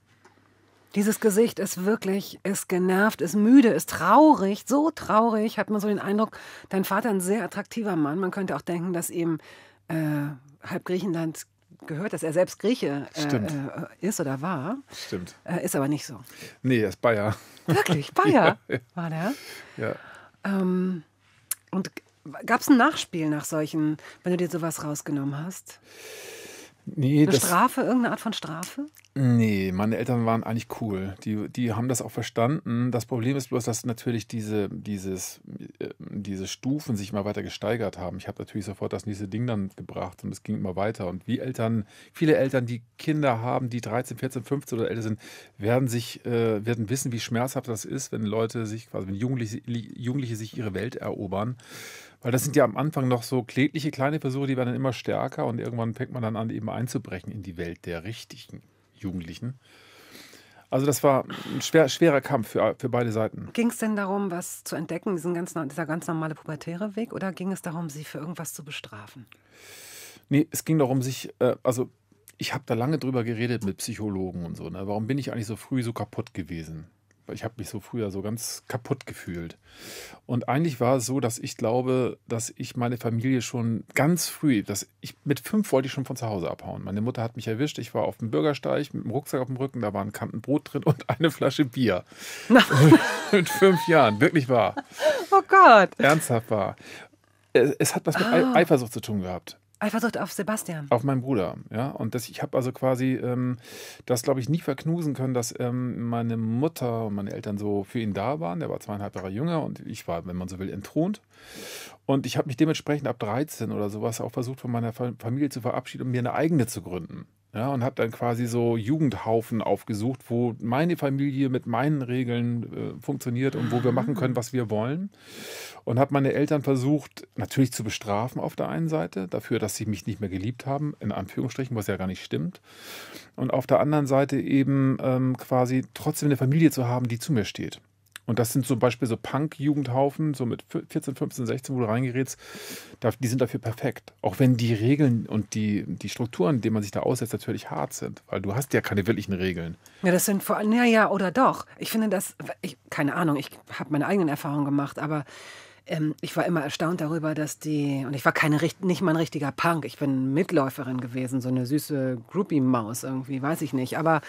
Dieses Gesicht ist wirklich, ist genervt, ist müde, ist traurig, so traurig, hat man so den Eindruck, dein Vater ein sehr attraktiver Mann. Man könnte auch denken, dass ihm äh, halb Griechenland gehört, dass er selbst Grieche äh, äh, ist oder war. Stimmt. Äh, ist aber nicht so. Nee, er ist Bayer. Wirklich, Bayer ja, ja. war der. Ja. Ähm, und gab es ein Nachspiel nach solchen, wenn du dir sowas rausgenommen hast? Nee, Eine das, Strafe, irgendeine Art von Strafe? Nee, meine Eltern waren eigentlich cool. Die, die haben das auch verstanden. Das Problem ist bloß, dass natürlich diese, dieses, äh, diese Stufen sich immer weiter gesteigert haben. Ich habe natürlich sofort das nächste Ding dann gebracht und es ging immer weiter. Und wie Eltern, viele Eltern, die Kinder haben, die 13, 14, 15 oder älter sind, werden sich, äh, werden wissen, wie schmerzhaft das ist, wenn Leute sich, quasi wenn Jugendliche, Jugendliche sich ihre Welt erobern. Weil das sind ja am Anfang noch so klägliche kleine Versuche, die werden dann immer stärker und irgendwann fängt man dann an, eben einzubrechen in die Welt der richtigen Jugendlichen. Also das war ein schwer, schwerer Kampf für, für beide Seiten. Ging es denn darum, was zu entdecken, diesen ganz, dieser ganz normale pubertäre Weg, oder ging es darum, sie für irgendwas zu bestrafen? Nee, es ging darum, sich, äh, also ich habe da lange drüber geredet mit Psychologen und so. Ne? Warum bin ich eigentlich so früh so kaputt gewesen? ich habe mich so früher so ganz kaputt gefühlt. Und eigentlich war es so, dass ich glaube, dass ich meine Familie schon ganz früh, dass ich mit fünf wollte ich schon von zu Hause abhauen. Meine Mutter hat mich erwischt. Ich war auf dem Bürgersteig mit dem Rucksack auf dem Rücken. Da war ein Kantenbrot drin und eine Flasche Bier. mit fünf Jahren, wirklich wahr. Oh Gott. Ernsthaft wahr. Äh, es, hat was mit ah. Eifersucht zu tun gehabt. Eifersucht auf Sebastian. Auf meinen Bruder, ja. Und das, ich habe also quasi ähm, das, glaube ich, nie verknusen können, dass ähm, meine Mutter und meine Eltern so für ihn da waren. Der war zweieinhalb Jahre jünger und ich war, wenn man so will, entthront. Und ich habe mich dementsprechend ab 13 oder sowas auch versucht, von meiner Familie zu verabschieden, um mir eine eigene zu gründen. Ja, und habe dann quasi so Jugendhaufen aufgesucht, wo meine Familie mit meinen Regeln äh, funktioniert und wo wir machen können, was wir wollen. Und habe meine Eltern versucht, natürlich zu bestrafen auf der einen Seite, dafür, dass sie mich nicht mehr geliebt haben, in Anführungsstrichen, was ja gar nicht stimmt. Und auf der anderen Seite eben ähm, quasi trotzdem eine Familie zu haben, die zu mir steht. Und das sind zum Beispiel so Punk-Jugendhaufen, so mit 14, 15, 16, wo du reingerätst, die sind dafür perfekt. Auch wenn die Regeln und die, die Strukturen, denen man sich da aussetzt, natürlich hart sind. Weil du hast ja keine wirklichen Regeln. Ja, das sind vor allem, naja, oder doch. Ich finde das, ich, keine Ahnung, ich habe meine eigenen Erfahrungen gemacht, aber ähm, ich war immer erstaunt darüber, dass die, und ich war keine, nicht mal ein richtiger Punk, ich bin Mitläuferin gewesen, so eine süße Groupie-Maus irgendwie, weiß ich nicht. Aber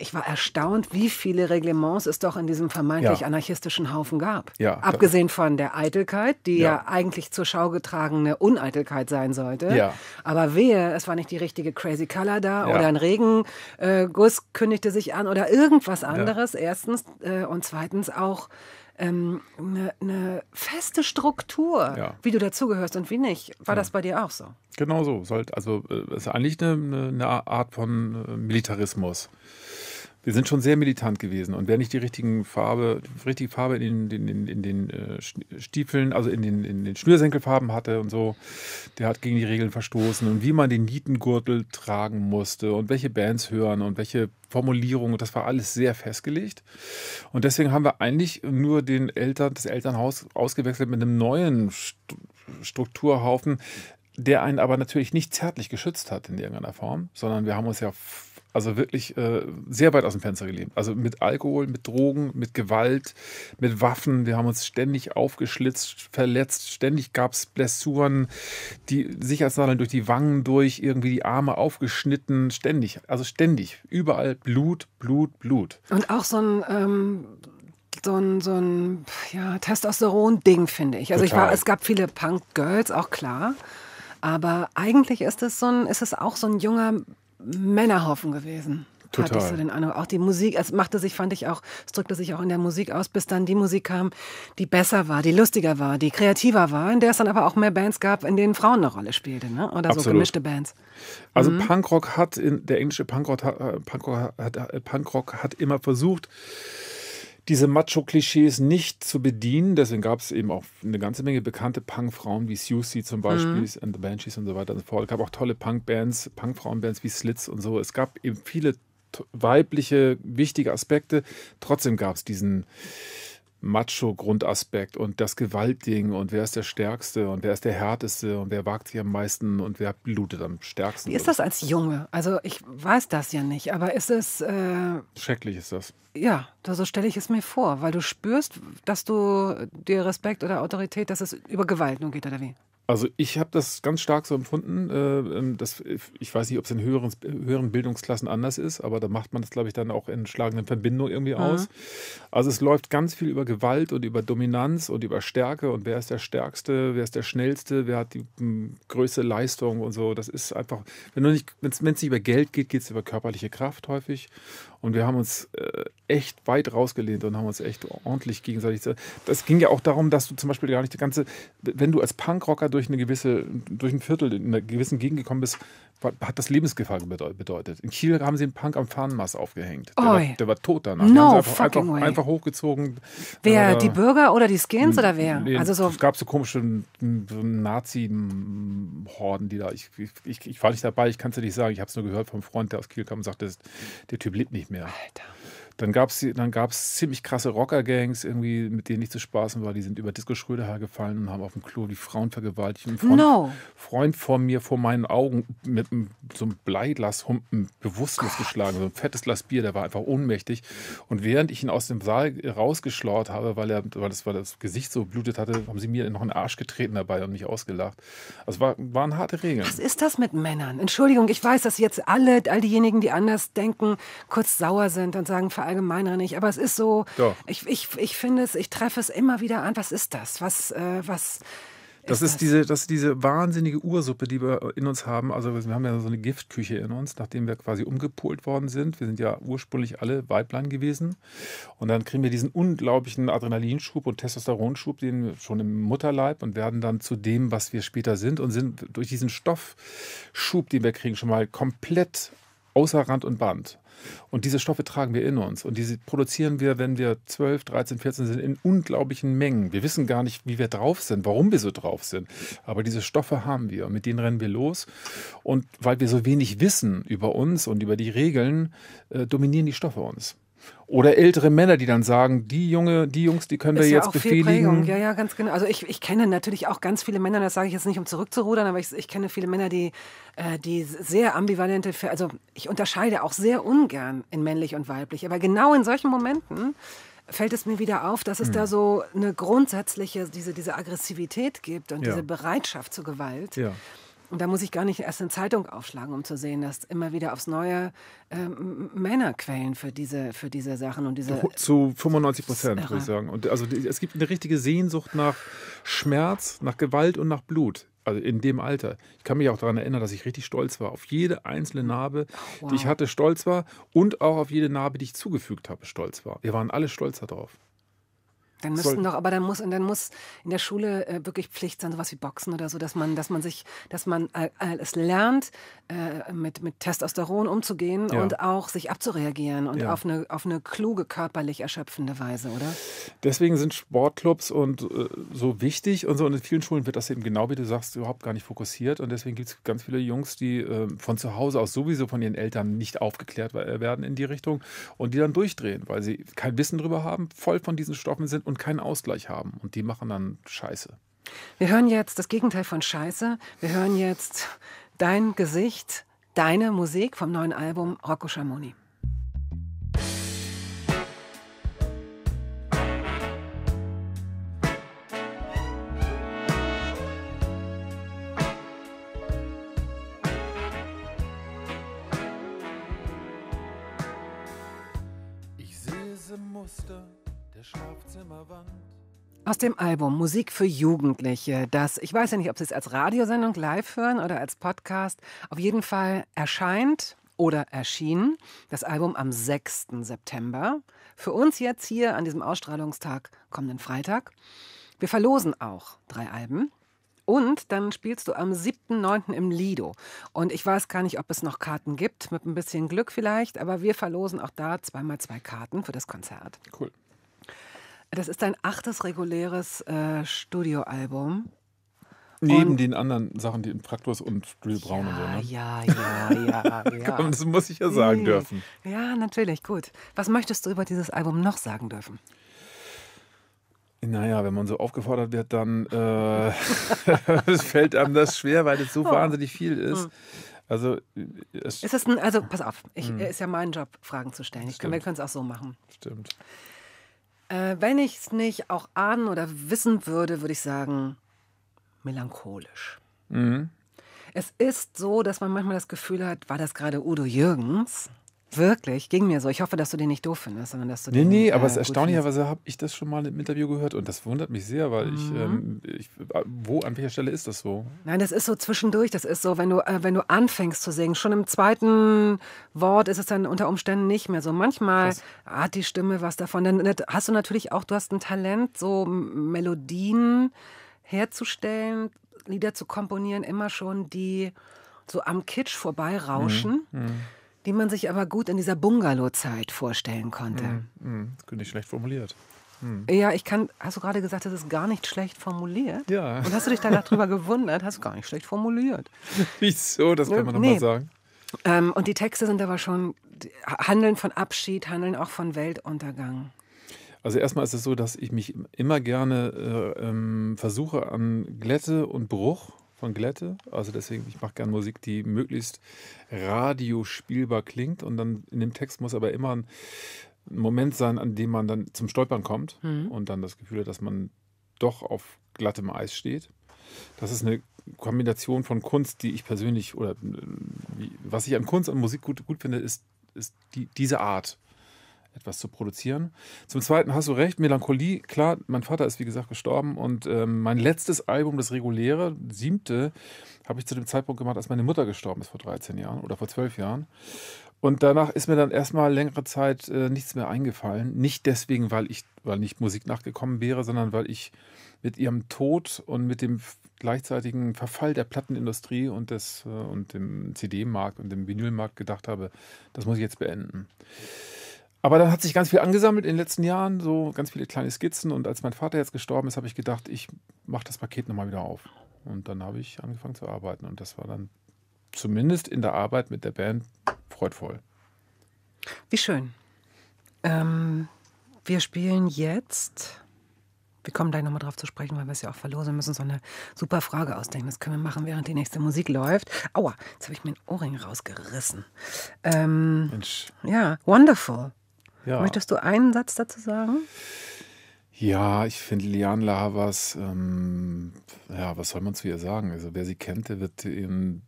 ich war erstaunt, wie viele Reglements es doch in diesem vermeintlich ja. anarchistischen Haufen gab. Ja, Abgesehen von der Eitelkeit, die ja. ja. eigentlich zur Schau getragene Uneitelkeit sein sollte. Ja. Aber wehe, es war nicht die richtige Crazy Color da oder ein Regenguss kündigte sich an oder irgendwas anderes, erstens. Äh, und zweitens auch eine ähm, ne, ne feste Struktur, ja. wie du dazugehörst und wie nicht. War ja. das bei dir auch so? Genau so. Also es äh, ist eigentlich eine, eine Art von äh, Militarismus wir sind schon sehr militant gewesen. Und wer nicht die richtigen Farbe, die richtige Farbe in den, in, in den äh, Stiefeln, also in den, in den Schnürsenkelfarben hatte und so, der hat gegen die Regeln verstoßen. Und wie man den Nietengürtel tragen musste und welche Bands hören und welche Formulierungen, das war alles sehr festgelegt. Und deswegen haben wir eigentlich nur den Eltern, das Elternhaus ausgewechselt mit einem neuen Strukturhaufen, der einen aber natürlich nicht zärtlich geschützt hat in irgendeiner Form, sondern wir haben uns ja also wirklich äh, sehr weit aus dem Fenster gelebt. Also mit Alkohol, mit Drogen, mit Gewalt, mit Waffen. Wir haben uns ständig aufgeschlitzt, verletzt. Ständig gab es Blessuren, die Sicherheitsnadeln durch die Wangen durch, irgendwie die Arme aufgeschnitten. Ständig, also ständig. Überall Blut, Blut, Blut. Und auch so ein. Ähm so ein, so ein ja, Testosteron-Ding, finde ich. Also ich war, es gab viele Punk-Girls, auch klar. Aber eigentlich ist es so ein, ist es auch so ein junger Männerhaufen gewesen. Total. Hatte ich so den Eindruck. Auch die Musik, es machte sich, fand ich auch, es drückte sich auch in der Musik aus, bis dann die Musik kam, die besser war, die lustiger war, die kreativer war, in der es dann aber auch mehr Bands gab, in denen Frauen eine Rolle spielten, ne? Oder Absolut. so gemischte Bands. Also mhm. Punkrock hat, in, der englische Punkrock, äh, Punkrock, hat, äh, Punkrock hat immer versucht, diese Macho-Klischees nicht zu bedienen. Deswegen gab es eben auch eine ganze Menge bekannte Punk-Frauen wie Susie zum Beispiel mhm. and the Banshees und so weiter und so fort. Es gab auch tolle Punk-Bands, Punk-Frauen-Bands wie Slits und so. Es gab eben viele weibliche, wichtige Aspekte. Trotzdem gab es diesen Macho-Grundaspekt und das Gewaltding und wer ist der Stärkste und wer ist der Härteste und wer wagt sich am meisten und wer blutet am stärksten. Wie ist das als Junge? Also ich weiß das ja nicht, aber ist es... Äh, Schrecklich ist das. Ja, so stelle ich es mir vor, weil du spürst, dass du dir Respekt oder Autorität, dass es über Gewalt nur geht, oder wie? Also ich habe das ganz stark so empfunden. Äh, ähm, dass, äh, ich weiß nicht, ob es in höheren, höheren Bildungsklassen anders ist, aber da macht man das, glaube ich, dann auch in schlagenden Verbindungen irgendwie aus. Also es läuft ganz viel über Gewalt und über Dominanz und über Stärke und wer ist der Stärkste, wer ist der Schnellste, wer hat die größte Leistung und so. Das ist einfach, wenn es nicht, nicht über Geld geht, geht es über körperliche Kraft häufig. Und wir haben uns äh, echt weit rausgelehnt und haben uns echt ordentlich gegenseitig. Das ging ja auch darum, dass du zum Beispiel gar nicht die ganze, wenn du als Punkrocker durch durch eine gewisse, durch ein Viertel in einer gewissen Gegend gekommen bist, hat das Lebensgefahr bedeutet. In Kiel haben sie einen Punk am Fahnenmast aufgehängt. Der, war, der war, tot danach. No einfach, fucking einfach, way. einfach hochgezogen. Wer, äh, die Bürger oder die Skins oder wer? Also so es gab so komische Nazi-Horden, die da, ich, ich, ich war nicht dabei, ich kann es dir nicht sagen, ich habe es nur gehört vom Freund, der aus Kiel kam und sagte, der Typ lebt nicht mehr. Alter. Dann gab es dann gab's ziemlich krasse Rocker-Gangs, irgendwie, mit denen nicht zu spaßen war. Die sind über Disco Schröder hergefallen und haben auf dem Klo die Frauen vergewaltigt. Ein Freund, no. Freund vor mir, vor meinen Augen, mit so einem Bleiglasshumpen bewusstlos geschlagen. So ein fettes Glas Bier, der war einfach ohnmächtig. Und während ich ihn aus dem Saal rausgeschlaut habe, weil, er, weil, das, weil das Gesicht so blutet hatte, haben sie mir noch einen Arsch getreten dabei und mich ausgelacht. Also war, waren harte Regeln. Was ist das mit Männern? Entschuldigung, ich weiß, dass jetzt alle, all diejenigen, die anders denken, kurz sauer sind und sagen, veraltet verallgemeinere nicht, aber es ist so, ich, ich, ich finde es, ich treffe es immer wieder an, was ist das? Was, äh, was. Das ist, diese, das ist diese wahnsinnige Ursuppe, die wir in uns haben. Also wir haben ja so eine Giftküche in uns, nachdem wir quasi umgepolt worden sind. Wir sind ja ursprünglich alle Weiblein gewesen. Und dann kriegen wir diesen unglaublichen Adrenalinschub und Testosteronschub, den schon im Mutterleib und werden dann zu dem, was wir später sind und sind durch diesen Stoffschub, den wir kriegen, schon mal komplett außer Rand und Band. Und diese Stoffe tragen wir in uns und diese produzieren wir, wenn wir 12, 13, 14 sind, in unglaublichen Mengen. Wir wissen gar nicht, wie wir drauf sind, warum wir so drauf sind. Aber diese Stoffe haben wir und mit denen rennen wir los. Und weil wir so wenig wissen über uns und über die Regeln, äh, dominieren die Stoffe uns. Oder ältere Männer, die dann sagen, die Junge, die Jungs, die können ist wir ja jetzt auch befehligen. Viel Prägung. Ja, ja, ganz genau. Also ich, ich kenne natürlich auch ganz viele Männer, das sage ich jetzt nicht, um zurückzurudern, aber ich, ich kenne viele Männer, die, äh, die sehr ambivalente, also ich unterscheide auch sehr ungern in männlich und weiblich. Aber genau in solchen Momenten fällt es mir wieder auf, dass es mhm. da so eine grundsätzliche, diese, diese Aggressivität gibt und ja. diese Bereitschaft zur Gewalt. Ja. Und da muss ich gar nicht erst eine Zeitung aufschlagen, um zu sehen, dass immer wieder aufs Neue äh, Männer quellen für diese, für diese Sachen und diese. Zu 95 Prozent, würde ich sagen. Und also es gibt eine richtige Sehnsucht nach Schmerz, nach Gewalt und nach Blut also in dem Alter. Ich kann mich auch daran erinnern, dass ich richtig stolz war auf jede einzelne Narbe, wow. die ich hatte, stolz war und auch auf jede Narbe, die ich zugefügt habe, stolz war. Wir waren alle stolz darauf. Dann müssten doch, aber dann muss dann muss in der Schule äh, wirklich Pflicht sein, sowas wie Boxen oder so, dass man, dass man sich, dass man äh, es lernt, äh, mit, mit Testosteron umzugehen ja. und auch sich abzureagieren und ja. auf, eine, auf eine kluge, körperlich erschöpfende Weise, oder? Deswegen sind Sportclubs und äh, so wichtig und so. Und in vielen Schulen wird das eben genau, wie du sagst, überhaupt gar nicht fokussiert. Und deswegen gibt es ganz viele Jungs, die ähm, von zu Hause aus sowieso von ihren Eltern nicht aufgeklärt äh, werden in die Richtung und die dann durchdrehen, weil sie kein Wissen drüber haben, voll von diesen Stoffen sind und keinen Ausgleich haben. Und die machen dann Scheiße. Wir hören jetzt das Gegenteil von Scheiße. Wir hören jetzt dein Gesicht, deine Musik vom neuen Album Rocco Schamoni. dem Album Musik für Jugendliche, das, ich weiß ja nicht, ob Sie es als Radiosendung live hören oder als Podcast, auf jeden Fall erscheint oder erschien das Album am 6. September. Für uns jetzt hier an diesem Ausstrahlungstag, kommenden Freitag. Wir verlosen auch drei Alben. Und dann spielst du am 7.9. im Lido. Und ich weiß gar nicht, ob es noch Karten gibt, mit ein bisschen Glück vielleicht, aber wir verlosen auch da zweimal zwei Karten für das Konzert. Cool. Das ist dein achtes reguläres äh, Studioalbum. Neben und den anderen Sachen, die in Fraktus und Drill Brown ja, und so, ne? Ja, ja, ja, ja. Komm, das muss ich ja sagen dürfen. Ja, natürlich, gut. Was möchtest du über dieses Album noch sagen dürfen? Naja, wenn man so aufgefordert wird, dann äh, fällt einem das schwer, weil es so oh. wahnsinnig viel ist. Hm. Also, es ist ein, also pass auf, es hm. ist ja mein Job, Fragen zu stellen. Ich, wir können es auch so machen. Stimmt. Äh, wenn ich es nicht auch ahnen oder wissen würde, würde ich sagen, melancholisch. Mhm. Es ist so, dass man manchmal das Gefühl hat, war das gerade Udo Jürgens? Wirklich, ging mir so. Ich hoffe, dass du den nicht doof findest, sondern dass du nee, den. Nee, nee, äh, aber äh, erstaunlicherweise habe ich das schon mal im Interview gehört und das wundert mich sehr, weil mhm. ich, ähm, ich, äh, Wo, an welcher Stelle ist das so? Nein, das ist so zwischendurch. Das ist so, wenn du, äh, wenn du anfängst zu singen. Schon im zweiten Wort ist es dann unter Umständen nicht mehr so. Manchmal was? hat die Stimme was davon. Dann äh, hast du natürlich auch, du hast ein Talent, so Melodien herzustellen, Lieder zu komponieren, immer schon, die so am Kitsch vorbeirauschen. Mhm. mhm die man sich aber gut in dieser Bungalow-Zeit vorstellen konnte. Mhm. Mhm. Nicht schlecht formuliert. Hm. Ja, ich kann, hast du gerade gesagt, das ist gar nicht schlecht formuliert? Ja. Und hast du dich danach drüber gewundert? Hast du gar nicht schlecht formuliert. Wieso? Das kann man nochmal nee. sagen. Ähm, und die Texte sind aber schon, handeln von Abschied, handeln auch von Weltuntergang. Also erstmal ist es so, dass ich mich immer gerne äh, ähm, versuche an Glätte und Bruch von Glätte. Also deswegen, ich mache gern Musik, die möglichst radiospielbar klingt. Und dann in dem Text muss aber immer ein Moment sein, an dem man dann zum Stolpern kommt mhm. und dann das Gefühl hat, dass man doch auf glattem Eis steht. Das ist eine Kombination von Kunst, die ich persönlich oder äh, was ich an Kunst und Musik gut, gut finde, ist, ist die, diese Art etwas zu produzieren. Zum Zweiten hast du recht, Melancholie, klar, mein Vater ist wie gesagt gestorben und ähm, mein letztes Album, das reguläre, siebte, habe ich zu dem Zeitpunkt gemacht, als meine Mutter gestorben ist vor 13 Jahren oder vor 12 Jahren. Und danach ist mir dann erstmal längere Zeit äh, nichts mehr eingefallen. Nicht deswegen, weil ich, weil nicht Musik nachgekommen wäre, sondern weil ich mit ihrem Tod und mit dem gleichzeitigen Verfall der Plattenindustrie und, des, äh, und dem CD-Markt und dem Vinylmarkt gedacht habe, das muss ich jetzt beenden. Mhm. Aber dann hat sich ganz viel angesammelt in den letzten Jahren, so ganz viele kleine Skizzen. Und als mein Vater jetzt gestorben ist, habe ich gedacht, ich mache das Paket nochmal wieder auf. Und dann habe ich angefangen zu arbeiten. Und das war dann zumindest in der Arbeit mit der Band freudvoll. Wie schön. Ähm, wir spielen jetzt. Wir kommen gleich nochmal drauf zu sprechen, weil wir es ja auch verlosen müssen. So eine super Frage ausdenken. Das können wir machen, während die nächste Musik läuft. Aua, jetzt habe ich mir ein Ohrring rausgerissen. Ähm, Mensch. Ja, wonderful. Ja. Möchtest du einen Satz dazu sagen? Ja, ich finde Liane Lahavas, ähm, ja, was soll man zu ihr sagen? Also wer sie kennt, der wird, in,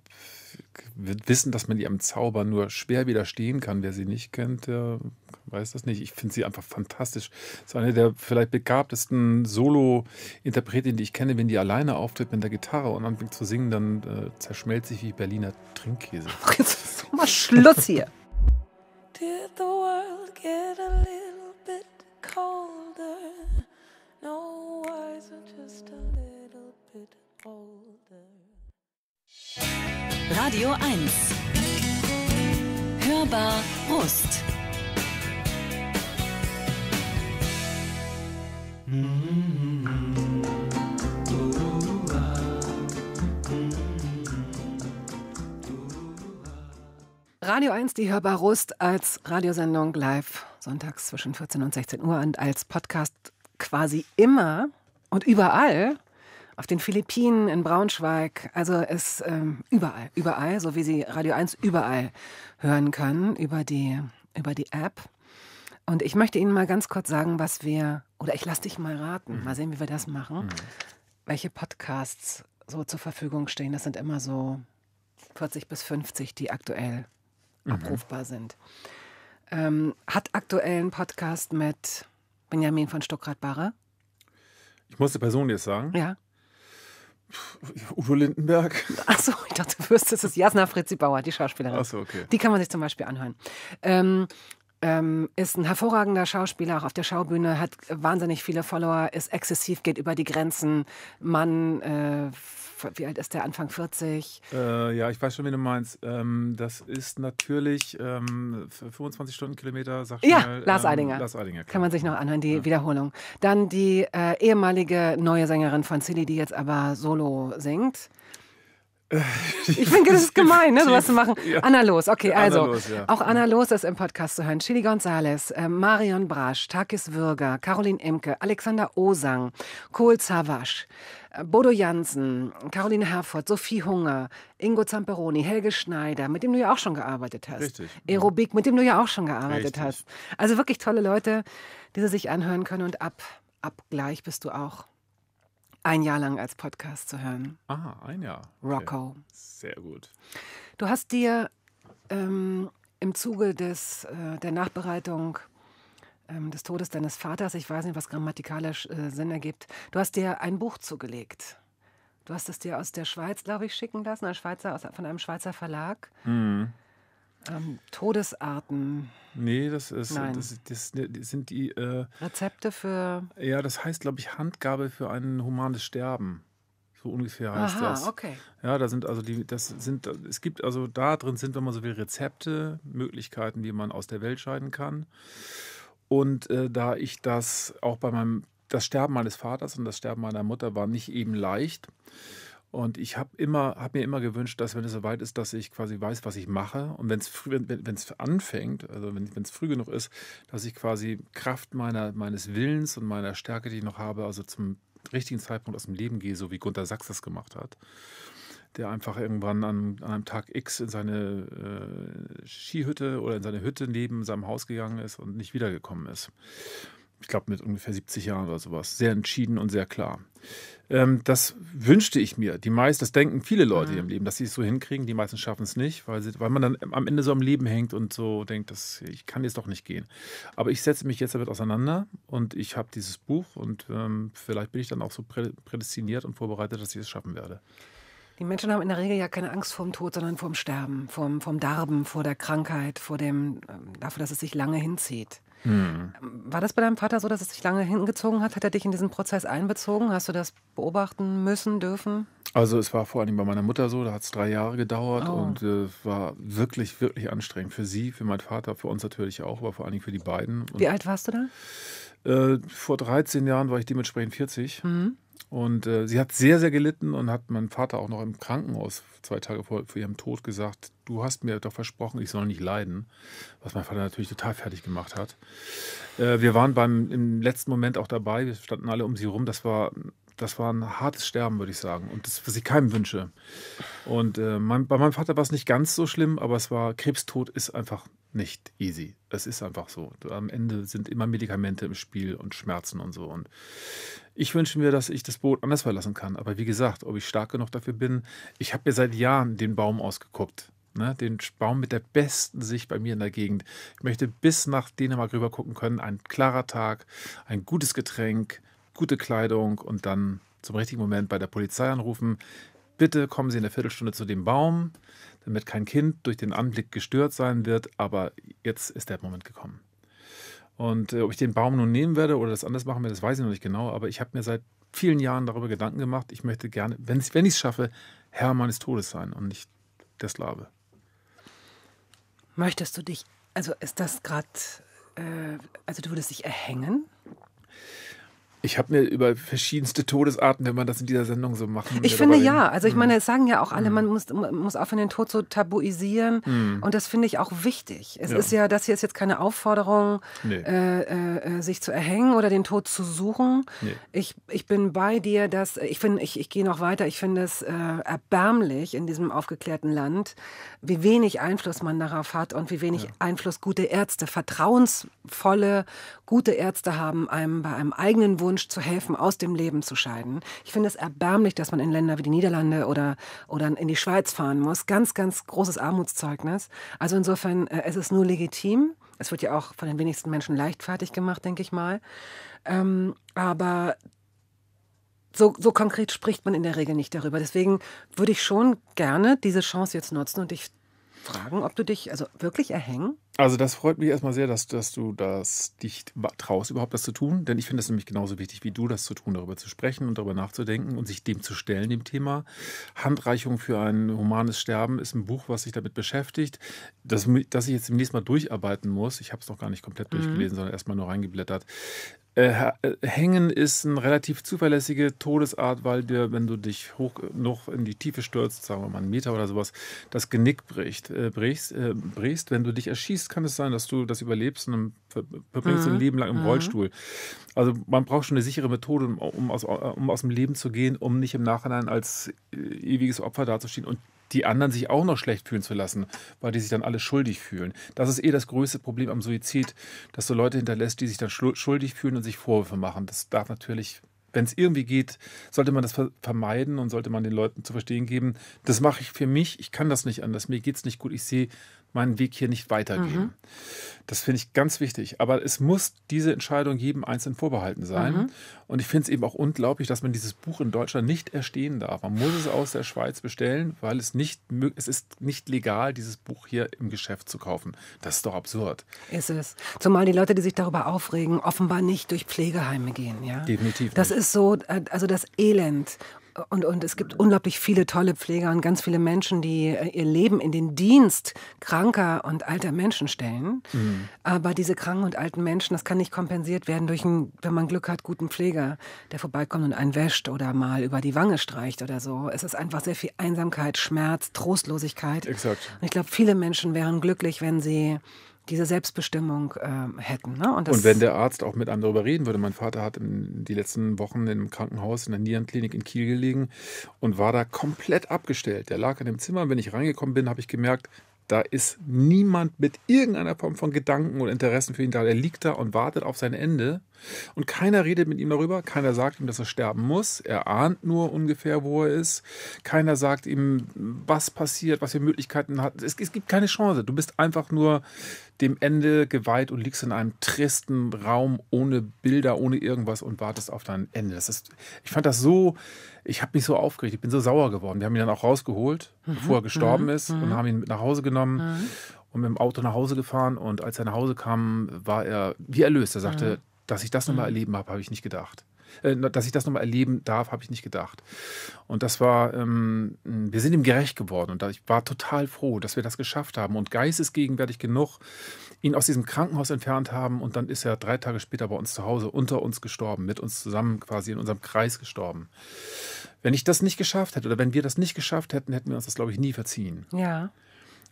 wird wissen, dass man ihrem Zauber nur schwer widerstehen kann. Wer sie nicht kennt, der weiß das nicht. Ich finde sie einfach fantastisch. Das ist eine der vielleicht begabtesten Solo-Interpretinnen, die ich kenne. Wenn die alleine auftritt mit der Gitarre und anfängt zu singen, dann äh, zerschmelzt sich wie Berliner Trinkkäse. Ach, jetzt ist doch mal Schluss hier. Did the world get a little bit colder. No wiser, just a little bit older. Radio 1 Hörbar Brust Radio 1, die Hörbar Rust als Radiosendung live sonntags zwischen 14 und 16 Uhr und als Podcast quasi immer und überall. Auf den Philippinen, in Braunschweig, also es ähm, überall, überall, so wie Sie Radio 1 überall hören können über die, über die App. Und ich möchte Ihnen mal ganz kurz sagen, was wir, oder ich lasse dich mal raten, mhm. mal sehen, wie wir das machen, mhm. welche Podcasts so zur Verfügung stehen. Das sind immer so 40 bis 50, die aktuell mhm. abrufbar sind. Ähm, hat aktuellen Podcast mit Benjamin von Stuckrad-Barre. Ich muss Person jetzt sagen. Ja. Udo Lindenberg. Achso, ich dachte, du wirst, das ist Jasna Fritzi Bauer, die Schauspielerin. Achso, okay. Die kann man sich zum Beispiel anhören. Ähm, ähm, ist ein hervorragender Schauspieler, auch auf der Schaubühne, hat wahnsinnig viele Follower, ist exzessiv, geht über die Grenzen. Mann, äh, wie alt ist der? Anfang 40? Äh, ja, ich weiß schon, wie du meinst. Ähm, das ist natürlich ähm, 25 Stundenkilometer, sag ja, schnell. Ja, Lars ähm, Eidinger. Lars Eidinger Kann man sich noch anhören, die ja. Wiederholung. Dann die äh, ehemalige neue Sängerin von Silly, die jetzt aber solo singt. ich finde, das ist gemein, ne, sowas zu machen. Ja. Anna Los, okay, also. Anna los, ja. Auch Anna Los ist im Podcast zu hören. Chili Gonzales, äh, Marion Brasch, Takis Würger, Caroline Emke, Alexander Osang, Kohl Zawasch, äh, Bodo Jansen, Caroline Herford, Sophie Hunger, Ingo Zamperoni, Helge Schneider, mit dem du ja auch schon gearbeitet hast. Richtig. Mhm. Aerobik, mit dem du ja auch schon gearbeitet Richtig. hast. Also wirklich tolle Leute, die sie sich anhören können und ab, ab gleich bist du auch ein Jahr lang als Podcast zu hören. Ah, ein Jahr. Okay. Rocco. Sehr gut. Du hast dir ähm, im Zuge des, äh, der Nachbereitung ähm, des Todes deines Vaters, ich weiß nicht, was grammatikalisch äh, Sinn ergibt, du hast dir ein Buch zugelegt. Du hast es dir aus der Schweiz, glaube ich, schicken lassen, ein Schweizer, aus, von einem Schweizer Verlag. Mhm. Ähm, Todesarten. Nee, das, ist, das, das, das sind die. Äh, Rezepte für. Ja, das heißt, glaube ich, Handgabe für ein humanes Sterben. So ungefähr heißt Aha, das. okay. Ja, da sind also die, das sind, es gibt also da drin sind, wenn man so will, Rezepte, Möglichkeiten, wie man aus der Welt scheiden kann. Und äh, da ich das auch bei meinem, das Sterben meines Vaters und das Sterben meiner Mutter war nicht eben leicht. Und ich habe immer, habe mir immer gewünscht, dass wenn es soweit ist, dass ich quasi weiß, was ich mache. Und wenn's wenn es anfängt, also wenn es früh genug ist, dass ich quasi Kraft meiner, meines Willens und meiner Stärke, die ich noch habe, also zum richtigen Zeitpunkt aus dem Leben gehe, so wie Gunther Sachs das gemacht hat der einfach irgendwann an, an, einem Tag X in seine äh, Skihütte oder in seine Hütte neben seinem Haus gegangen ist und nicht wiedergekommen ist. Ich glaube, mit ungefähr 70 Jahren oder sowas. Sehr entschieden und sehr klar. Ähm, das wünschte ich mir. Die meisten, das denken viele Leute mhm. im Leben, dass sie es so hinkriegen. Die meisten schaffen es nicht, weil, sie, weil man dann am Ende so am Leben hängt und so denkt, das, ich kann jetzt doch nicht gehen. Aber ich setze mich jetzt damit auseinander und ich habe dieses Buch und ähm, vielleicht bin ich dann auch so prädestiniert und vorbereitet, dass ich es schaffen werde. Die Menschen haben in der Regel ja keine Angst vorm Tod, sondern vorm Sterben, vorm, vorm Darben, vor der Krankheit, vor dem, ähm, dafür, dass es sich lange hinzieht. Hm. War das bei deinem Vater so, dass es sich lange hingezogen hat? Hat er dich in diesen Prozess einbezogen? Hast du das beobachten müssen, dürfen? Also es war vor allem bei meiner Mutter so, da hat es drei Jahre gedauert oh. und äh, war wirklich, wirklich anstrengend. Für sie, für meinen Vater, für uns natürlich auch, aber vor allen Dingen für die beiden. Und Wie alt warst du da? Äh, vor 13 Jahren war ich dementsprechend 40. Mhm. Und äh, sie hat sehr, sehr gelitten und hat meinem Vater auch noch im Krankenhaus zwei Tage vor, vor, ihrem Tod gesagt, du hast mir doch versprochen, ich soll nicht leiden. Was mein Vater natürlich total fertig gemacht hat. Äh, wir waren beim, im letzten Moment auch dabei, wir standen alle um sie rum. Das war, das war ein hartes Sterben, würde ich sagen. Und das, was ich keinem wünsche. Und äh, mein, bei meinem Vater war es nicht ganz so schlimm, aber es war, Krebstod ist einfach nicht easy. Es ist einfach so. Am Ende sind immer Medikamente im Spiel und Schmerzen und so. Und ich wünsche mir, dass ich das Boot anders verlassen kann. Aber wie gesagt, ob ich stark genug dafür bin, ich habe mir seit Jahren den Baum ausgeguckt. Ne? Den Baum mit der besten Sicht bei mir in der Gegend. Ich möchte bis nach Dänemark rüber gucken können. Ein klarer Tag, ein gutes Getränk, gute Kleidung und dann zum richtigen Moment bei der Polizei anrufen. Bitte kommen Sie in der Viertelstunde zu dem Baum damit kein Kind durch den Anblick gestört sein wird, aber jetzt ist der Moment gekommen. Und äh, ob ich den Baum nun nehmen werde oder das anders machen werde, das weiß ich noch nicht genau, aber ich habe mir seit vielen Jahren darüber Gedanken gemacht. Ich möchte gerne, wenn ich es schaffe, Herr meines Todes sein und nicht der Sklave. Möchtest du dich, also ist das gerade, äh, also du würdest dich erhängen? Ich habe mir über verschiedenste Todesarten, wenn man das in dieser Sendung so machen Ich finde ja. Also ich hm. meine, es sagen ja auch alle, hm. man muss, muss aufhören, den Tod zu so tabuisieren. Mm. Und das finde ich auch wichtig. Es ja. ist ja, das hier ist jetzt keine Aufforderung, nee. Äh, äh, äh, sich zu erhängen oder den Tod zu suchen. Nee. Ich, ich bin bei dir, dass ich finde, ich, ich gehe noch weiter. Ich finde es äh, erbärmlich in diesem aufgeklärten Land, wie wenig Einfluss man darauf hat und wie wenig ja. Einfluss gute Ärzte, vertrauensvolle, Gute Ärzte haben, einem bei einem eigenen Wunsch zu helfen, aus dem Leben zu scheiden. Ich finde es erbärmlich, dass man in Länder wie die Niederlande oder, oder in die Schweiz fahren muss. Ganz, ganz großes Armutszeugnis. Also insofern, äh, es ist nur legitim. Es wird ja auch von den wenigsten Menschen leichtfertig gemacht, denke ich mal. Ähm, aber so, so konkret spricht man in der Regel nicht darüber. Deswegen würde ich schon gerne diese Chance jetzt nutzen und dich fragen, ob du dich also wirklich erhängen also das freut mich erstmal sehr, dass, dass du das dich traust, überhaupt das zu tun. Denn ich finde es nämlich genauso wichtig wie du, das zu tun, darüber zu sprechen und darüber nachzudenken und sich dem zu stellen, dem Thema. Handreichung für ein humanes Sterben ist ein Buch, was sich damit beschäftigt, das, das ich jetzt demnächst mal durcharbeiten muss. Ich habe es noch gar nicht komplett mhm. durchgelesen, sondern erstmal nur reingeblättert. Äh, äh, Hängen ist eine relativ zuverlässige Todesart, weil dir, wenn du dich hoch noch in die Tiefe stürzt, sagen wir mal einen Meter oder sowas, das Genick bricht, äh, brichst, brichst, wenn du dich erschießt liest, kann es sein, dass du das überlebst und verbringst mhm. ein Leben lang im mhm. Rollstuhl. Also man braucht schon eine sichere Methode, um aus, um aus dem Leben zu gehen, um nicht im Nachhinein als äh, ewiges Opfer dazustehen und die anderen sich auch noch schlecht fühlen zu lassen, weil die sich dann alle schuldig fühlen. Das ist eh das größte Problem am Suizid, dass du Leute hinterlässt, die sich dann schuldig fühlen und sich Vorwürfe machen. Das darf natürlich, wenn es irgendwie geht, sollte man das vermeiden und sollte man den Leuten zu verstehen geben, das mache ich für mich, ich kann das nicht anders, mir geht es nicht gut, ich sehe meinen Weg hier nicht weitergehen. Mhm. Das finde ich ganz wichtig. Aber es muss diese Entscheidung jedem Einzelnen vorbehalten sein. Mhm. Und ich finde es eben auch unglaublich, dass man dieses Buch in Deutschland nicht erstehen darf. Man muss es aus der Schweiz bestellen, weil es nicht es ist nicht legal, dieses Buch hier im Geschäft zu kaufen. Das ist doch absurd. Ist es. Zumal die Leute, die sich darüber aufregen, offenbar nicht durch Pflegeheime gehen. Ja? Definitiv. Das ist so, äh, also das Elend und, und es gibt unglaublich viele tolle Pfleger und ganz viele Menschen, die äh, ihr Leben in den Dienst kranker und alter Menschen stellen. Mhm. Aber diese kranken und alten Menschen, das kann nicht kompensiert werden durch einen, wenn man Glück hat, guten Pfleger, der vorbeikommt und einen wäscht oder mal über die Wange streicht oder so. Es ist einfach sehr viel Einsamkeit, Schmerz, Trostlosigkeit. Exakt. Und ich glaube, viele Menschen wären glücklich, wenn sie diese Selbstbestimmung äh, hätten. Ne? Und, und, wenn der Arzt auch mit einem darüber reden würde, mein Vater hat in, die letzten Wochen im Krankenhaus in der Nierenklinik in Kiel gelegen und war da komplett abgestellt. Der lag in dem Zimmer und wenn ich reingekommen bin, habe ich gemerkt, da ist niemand mit irgendeiner Form von Gedanken und Interessen für ihn da. Er liegt da und wartet auf sein Ende. Und keiner redet mit ihm darüber. Keiner sagt ihm, dass er sterben muss. Er ahnt nur ungefähr, wo er ist. Keiner sagt ihm, was passiert, was für Möglichkeiten hat. Es, es gibt keine Chance. Du bist einfach nur dem Ende geweiht und liegst in einem tristen Raum ohne Bilder, ohne irgendwas und wartest auf dein Ende. Das ist, ich fand das so ich habe mich so aufgeregt, ich bin so sauer geworden. Wir haben ihn dann auch rausgeholt, mhm. bevor er gestorben mhm. ist und mhm. haben ihn mit nach Hause genommen mhm. und mit dem Auto nach Hause gefahren. Und als er nach Hause kam, war er wie erlöst. Er sagte, mhm. dass ich das nochmal erleben habe, habe ich nicht gedacht äh, dass ich das nochmal erleben darf, habe ich nicht gedacht. Und das war, ähm, wir sind ihm gerecht geworden und ich war total froh, dass wir das geschafft haben und geistesgegenwärtig genug ihn aus diesem Krankenhaus entfernt haben und dann ist er drei Tage später bei uns zu Hause unter uns gestorben, mit uns zusammen quasi in unserem Kreis gestorben. Wenn ich das nicht geschafft hätte oder wenn wir das nicht geschafft hätten, hätten wir uns das, glaube ich, nie verziehen. Ja.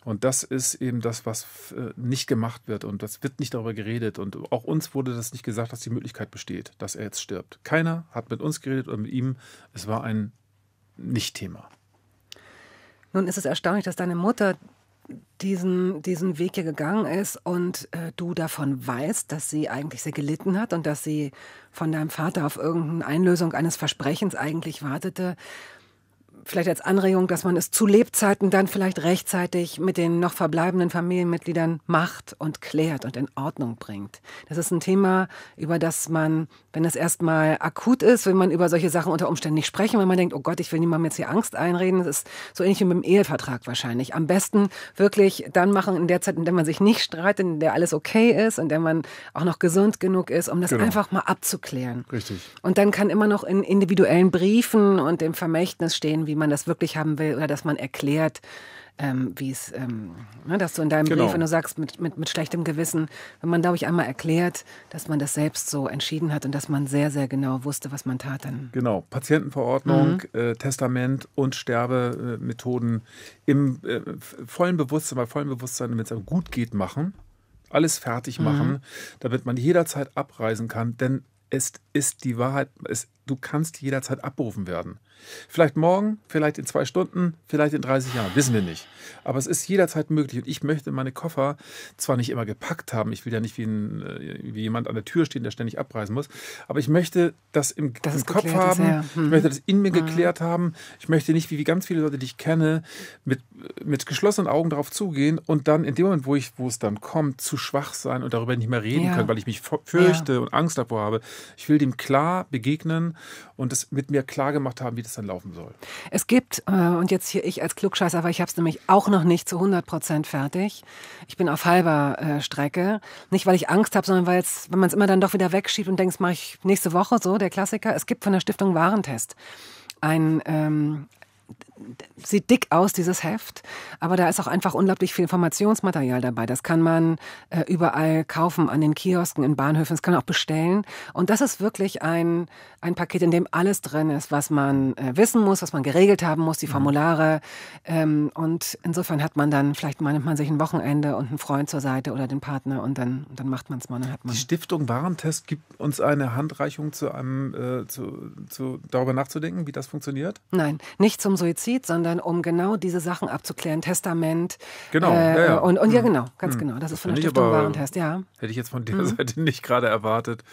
Und das ist eben das, was äh, nicht gemacht wird und das wird nicht darüber geredet. Und auch uns wurde das nicht gesagt, dass die Möglichkeit besteht, dass er jetzt stirbt. Keiner hat mit uns geredet oder mit ihm. Es war ein Nicht-Thema. Nun ist es erstaunlich, dass deine Mutter diesen, diesen Weg hier gegangen ist und äh, du davon weißt, dass sie eigentlich sehr gelitten hat und dass sie von deinem Vater auf irgendeine Einlösung eines Versprechens eigentlich wartete vielleicht als Anregung, dass man es zu Lebzeiten dann vielleicht rechtzeitig mit den noch verbleibenden Familienmitgliedern macht und klärt und in Ordnung bringt. Das ist ein Thema, über das man, wenn es erstmal akut ist, wenn man über solche Sachen unter Umständen nicht sprechen, wenn man denkt, oh Gott, ich will niemandem jetzt hier Angst einreden, das ist so ähnlich wie mit dem Ehevertrag wahrscheinlich. Am besten wirklich dann machen in der Zeit, in der man sich nicht streitet, in der alles okay ist, in der man auch noch gesund genug ist, um das genau. einfach mal abzuklären. Richtig. Und dann kann immer noch in individuellen Briefen und dem Vermächtnis stehen, wie man das wirklich haben will oder dass man erklärt, ähm, wie es, ähm, ne, dass du in deinem genau. Brief, wenn du sagst, mit, mit, mit schlechtem Gewissen, wenn man, glaube ich, einmal erklärt, dass man das selbst so entschieden hat und dass man sehr, sehr genau wusste, was man tat dann. Genau, Patientenverordnung, mhm. äh, Testament und Sterbemethoden im äh, vollen Bewusstsein, bei vollem Bewusstsein, wenn es einem gut geht, machen. Alles fertig mhm. machen, mhm. damit man jederzeit abreisen kann, denn es ist die Wahrheit, es, du kannst jederzeit abberufen werden. Vielleicht morgen, vielleicht in zwei Stunden, vielleicht in 30 Jahren, wissen wir nicht. Aber es ist jederzeit möglich. Und ich möchte meine Koffer zwar nicht immer gepackt haben, ich will ja nicht wie, ein, äh, wie jemand an der Tür stehen, der ständig abreisen muss, aber ich möchte das im, das im Kopf haben. Ist, ja. hm. Ich möchte das in mir mhm. geklärt haben. Ich möchte nicht, wie, wie ganz viele Leute, die ich kenne, mit, mit geschlossenen Augen darauf zugehen und dann in dem Moment, wo, ich, wo es dann kommt, zu schwach sein und darüber nicht mehr reden ja. können, weil ich mich fürchte ja. und Angst davor habe. Ich will dem klar begegnen und es mit mir klar gemacht haben, wie das das dann laufen soll. Es gibt, äh, und jetzt hier ich als Klugscheißer, aber ich habe es nämlich auch noch nicht zu 100 Prozent fertig. Ich bin auf halber äh, Strecke. Nicht, weil ich Angst habe, sondern weil wenn man es immer dann doch wieder wegschiebt und denkt, mache ich nächste Woche so, der Klassiker. Es gibt von der Stiftung Warentest ein, ähm, sieht dick aus, dieses Heft, aber da ist auch einfach unglaublich viel Informationsmaterial dabei. Das kann man äh, überall kaufen, an den Kiosken, in Bahnhöfen, das kann man auch bestellen. Und das ist wirklich ein, ein Paket, in dem alles drin ist, was man äh, wissen muss, was man geregelt haben muss, die mhm. Formulare. Ähm, und insofern hat man dann, vielleicht mal nimmt man sich ein Wochenende und einen Freund zur Seite oder den Partner und dann, und dann macht man es mal. Dann hat man. Die Stiftung Warentest gibt uns eine Handreichung zu einem, äh, zu, zu, darüber nachzudenken, wie das funktioniert? Nein, nicht zum Suizid, sondern um genau diese Sachen abzuklären, Testament. Genau. Äh, ja, ja. Und, und hm. ja, genau, ganz hm. genau. Das ist von der Stiftung Warentest, ja. Hätte ich jetzt von der mhm. Seite nicht gerade erwartet.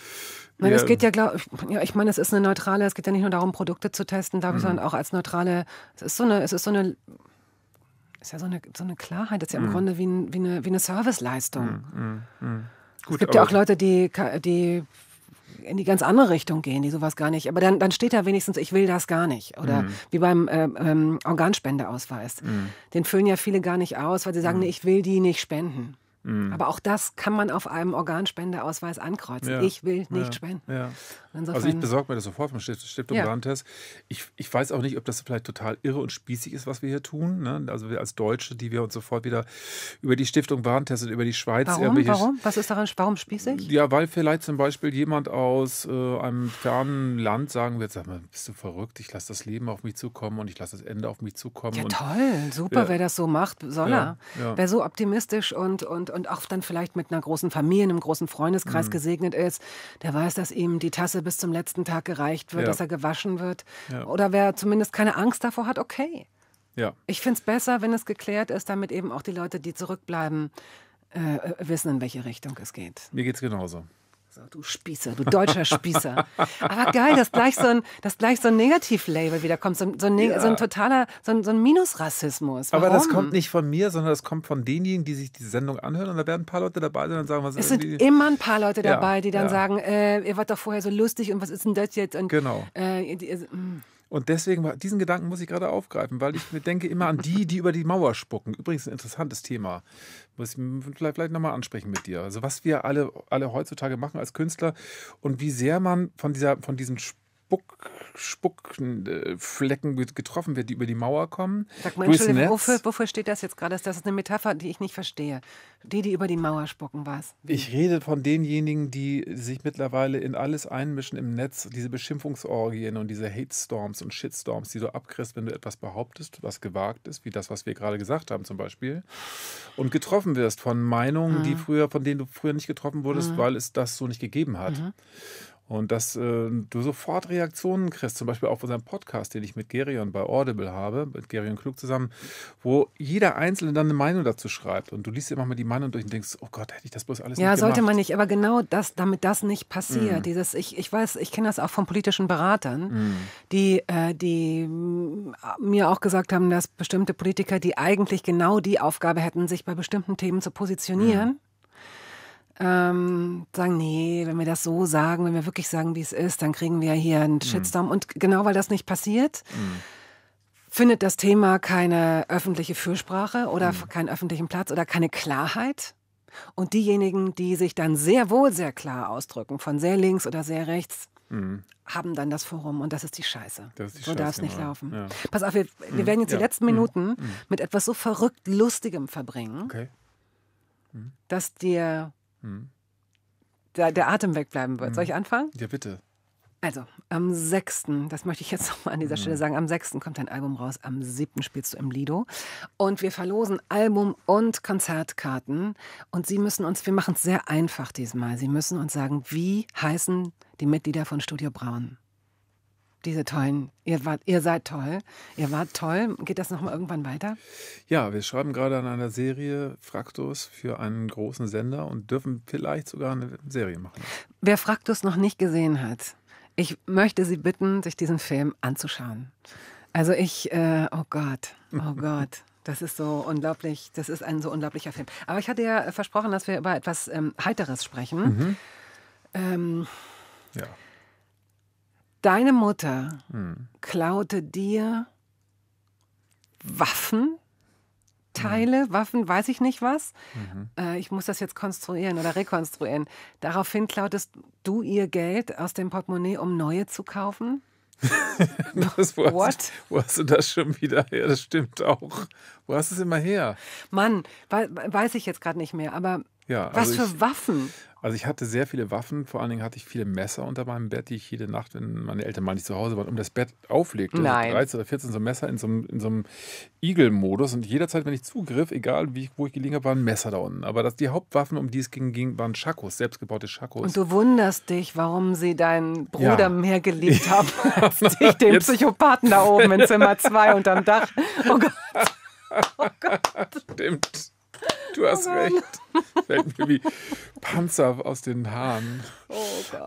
Nein, ja. es geht ja, glaube ja, ich meine, es ist eine neutrale, es geht ja nicht nur darum, Produkte zu testen, mhm. sondern auch als neutrale, es ist so eine, es ist so eine, ist ja so eine, so eine Klarheit, das ist ja mhm. im Grunde wie, ein, wie, eine, wie eine Serviceleistung. Mhm. mhm, mhm. Gut, es gibt ja auch Leute, die, die in die ganz andere Richtung gehen, die sowas gar nicht. Aber dann, dann steht da wenigstens, ich will das gar nicht. Oder mhm. wie beim äh, ähm, Organspendeausweis. Mhm. Den füllen ja viele gar nicht aus, weil sie sagen, mhm. nee, ich will die nicht spenden. Mhm. Aber auch das kann man auf einem Organspendeausweis ankreuzen. Ja. Ich will nicht ja. spenden. Ja. Insofern also ich besorge mir das sofort vom Stiftung ja. Brandtest. Ich, ich weiß auch nicht, ob das vielleicht total irre und spießig ist, was wir hier tun. Ne? Also wir als Deutsche, die wir uns sofort wieder über die Stiftung Brandtest und über die Schweiz... Warum? warum? Was ist daran warum spießig? Ja, weil vielleicht zum Beispiel jemand aus äh, einem fernen Land sagen wird, sag mal, bist du verrückt? Ich lasse das Leben auf mich zukommen und ich lasse das Ende auf mich zukommen. Ja, und, toll. Super, ja. wer das so macht, soll ja, er. Ja. Wer so optimistisch und, und, und auch dann vielleicht mit einer großen Familie, einem großen Freundeskreis mhm. gesegnet ist, der weiß, dass ihm die Tasse bis zum letzten Tag gereicht wird, ja. dass er gewaschen wird. Ja. Oder wer zumindest keine Angst davor hat, okay. Ja. Ich finde es besser, wenn es geklärt ist, damit eben auch die Leute, die zurückbleiben, äh, wissen, in welche Richtung es geht. Mir geht es genauso. So, du Spießer, du deutscher Spießer. Aber geil, dass gleich so ein, dass gleich so ein Negativ-Label wieder kommt, so, so, ein, ja. so ein, totaler, so ein, so ein Minusrassismus. Aber das kommt nicht von mir, sondern das kommt von denjenigen, die sich die Sendung anhören und da werden ein paar Leute dabei sein und sagen, was ist Es sind immer ein paar Leute dabei, ja, die dann ja. sagen, äh, ihr wart doch vorher so lustig und was ist denn das jetzt? Und, genau. Äh, die, also, mm. Und deswegen, diesen Gedanken muss ich gerade aufgreifen, weil ich mir denke immer an die, die über die Mauer spucken. Übrigens ein interessantes Thema. Muss ich vielleicht, vielleicht nochmal ansprechen mit dir. Also was wir alle, alle heutzutage machen als Künstler und wie sehr man von, dieser, von diesen Spucken Spuck, Spuckflecken äh, getroffen wird, die über die Mauer kommen. Sag mal, Entschuldigung, wofür, wofür, steht das jetzt gerade? Das ist eine Metapher, die ich nicht verstehe. Die, die über die Mauer spucken, was? Ich rede von denjenigen, die sich mittlerweile in alles einmischen im Netz, diese Beschimpfungsorgien und diese Hate-Storms und Shitstorms, die du abkriegst, wenn du etwas behauptest, was gewagt ist, wie das, was wir gerade gesagt haben zum Beispiel, und getroffen wirst von Meinungen, mhm. die früher, von denen du früher nicht getroffen wurdest, mhm. weil es das so nicht gegeben hat. Mhm. Und dass äh, du sofort Reaktionen kriegst, zum Beispiel auch auf unserem Podcast, den ich mit Gerion bei Audible habe, mit Gerion Klug zusammen, wo jeder Einzelne dann eine Meinung dazu schreibt. Und du liest immer mal die Meinung durch und denkst, oh Gott, hätte ich das bloß alles Ja, sollte man nicht, aber genau das, damit das nicht passiert. Mhm. Dieses, ich, ich weiß, ich kenne das auch von politischen Beratern, mhm. die, äh, die äh, mir auch gesagt haben, dass bestimmte Politiker, die eigentlich genau die Aufgabe hätten, sich bei bestimmten Themen zu positionieren, mhm ähm, sagen, nee, wenn wir das so sagen, wenn wir wirklich sagen, wie es ist, dann kriegen wir hier einen mhm. Shitstorm. Mhm. Und genau weil das nicht passiert, mhm. findet das Thema keine öffentliche Fürsprache oder mhm. keinen öffentlichen Platz oder keine Klarheit. Und diejenigen, die sich dann sehr wohl sehr klar ausdrücken, von sehr links oder sehr rechts, Mhm. haben dann das Forum und das ist die Scheiße. Das ist die so darf es nicht genau. laufen. Ja. Pass auf, wir, wir mhm. werden jetzt ja. die letzten mhm. Minuten mhm. mit etwas so verrückt Lustigem verbringen, okay. Mhm. dass dir hm. der, der, Atem wegbleiben wird. Hm. Soll ich hm. anfangen? Ja, bitte. Also, am 6., das möchte ich jetzt nochmal an dieser hm. Stelle sagen, am 6. kommt dein Album raus, am 7. spielst du im Lido. Und wir verlosen Album und Konzertkarten. Und Sie müssen uns, wir machen es sehr einfach diesmal, Sie müssen uns sagen, wie heißen die Mitglieder von Studio Braun? diese tollen, ihr, wart, ihr seid toll, ihr wart toll. Geht das nochmal irgendwann weiter? Ja, wir schreiben gerade an einer Serie Fraktus für einen großen Sender und dürfen vielleicht sogar eine Serie machen. Wer Fraktus noch nicht gesehen hat, ich möchte Sie bitten, sich diesen Film anzuschauen. Also ich, äh, oh Gott, oh Gott. Das ist so unglaublich, das ist ein so unglaublicher Film. Aber ich hatte ja versprochen, dass wir über etwas ähm, Heiteres sprechen. Mhm. Ähm, ja. Deine Mutter hm. klaute dir Waffen, Teile, mhm. Waffen, weiß ich nicht was. Mhm. Äh, ich muss das jetzt konstruieren oder rekonstruieren. Daraufhin klautest du ihr Geld aus dem Portemonnaie, um neue zu kaufen? das, wo, What? Hast, wo hast du das schon wieder her? Das stimmt auch. Wo hast du es immer her? Mann, weiß ich jetzt gerade nicht mehr. Aber ja, Was also für ich, Waffen? Also ich hatte sehr viele Waffen, vor allen Dingen hatte ich viele Messer unter meinem Bett, die ich jede Nacht, wenn meine Eltern mal nicht zu Hause waren, um das Bett auflegte. Also Nein. 13 oder 14 so Messer in so, einem, so einem Igel-Modus. Und jederzeit, wenn ich zugriff, egal wie, wo ich gelegen habe, waren Messer da unten. Aber das, die Hauptwaffen, um die es ging, ging waren Schakos, selbstgebaute Schakos. Und du wunderst dich, warum sie deinen Bruder ja. mehr geliebt haben als dich, den Jetzt. Psychopathen da oben in Zimmer 2 unterm Dach. Oh Gott. Oh Gott. Stimmt. Du hast oh recht. Fällt mir wie Panzer aus den Haaren. Oh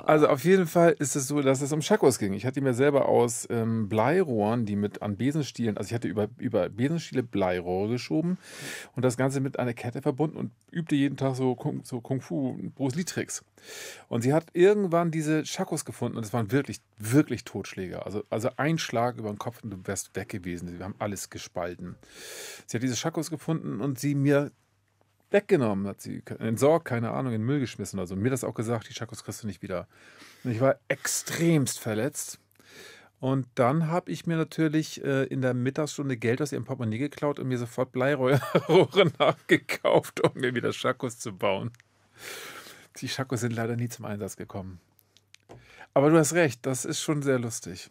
Also auf jeden Fall ist es so, dass es um Schakos ging. Ich hatte mir selber aus ähm, Bleirohren, die mit an Besenstielen, also ich hatte über, über Besenstiele Bleirohre geschoben und das Ganze mit einer Kette verbunden und übte jeden Tag so, Kung, so Kung Fu, Bruce Lee Tricks. Und sie hat irgendwann diese Schakos gefunden und es waren wirklich, wirklich Totschläge. Also, also ein Schlag über den Kopf und du wärst weg gewesen. Wir haben alles gespalten. Sie hat diese Schakos gefunden und sie mir weggenommen, hat sie entsorgt, keine Ahnung, in den Müll geschmissen oder so. mir das auch gesagt, die Schakos kriegst du nicht wieder. Und ich war extremst verletzt. Und dann habe ich mir natürlich äh, in der Mittagsstunde Geld aus ihrem Portemonnaie geklaut und mir sofort Bleirohre nachgekauft, um mir wieder Schakos zu bauen. Die Schakos sind leider nie zum Einsatz gekommen. Aber du hast recht, das ist schon sehr lustig.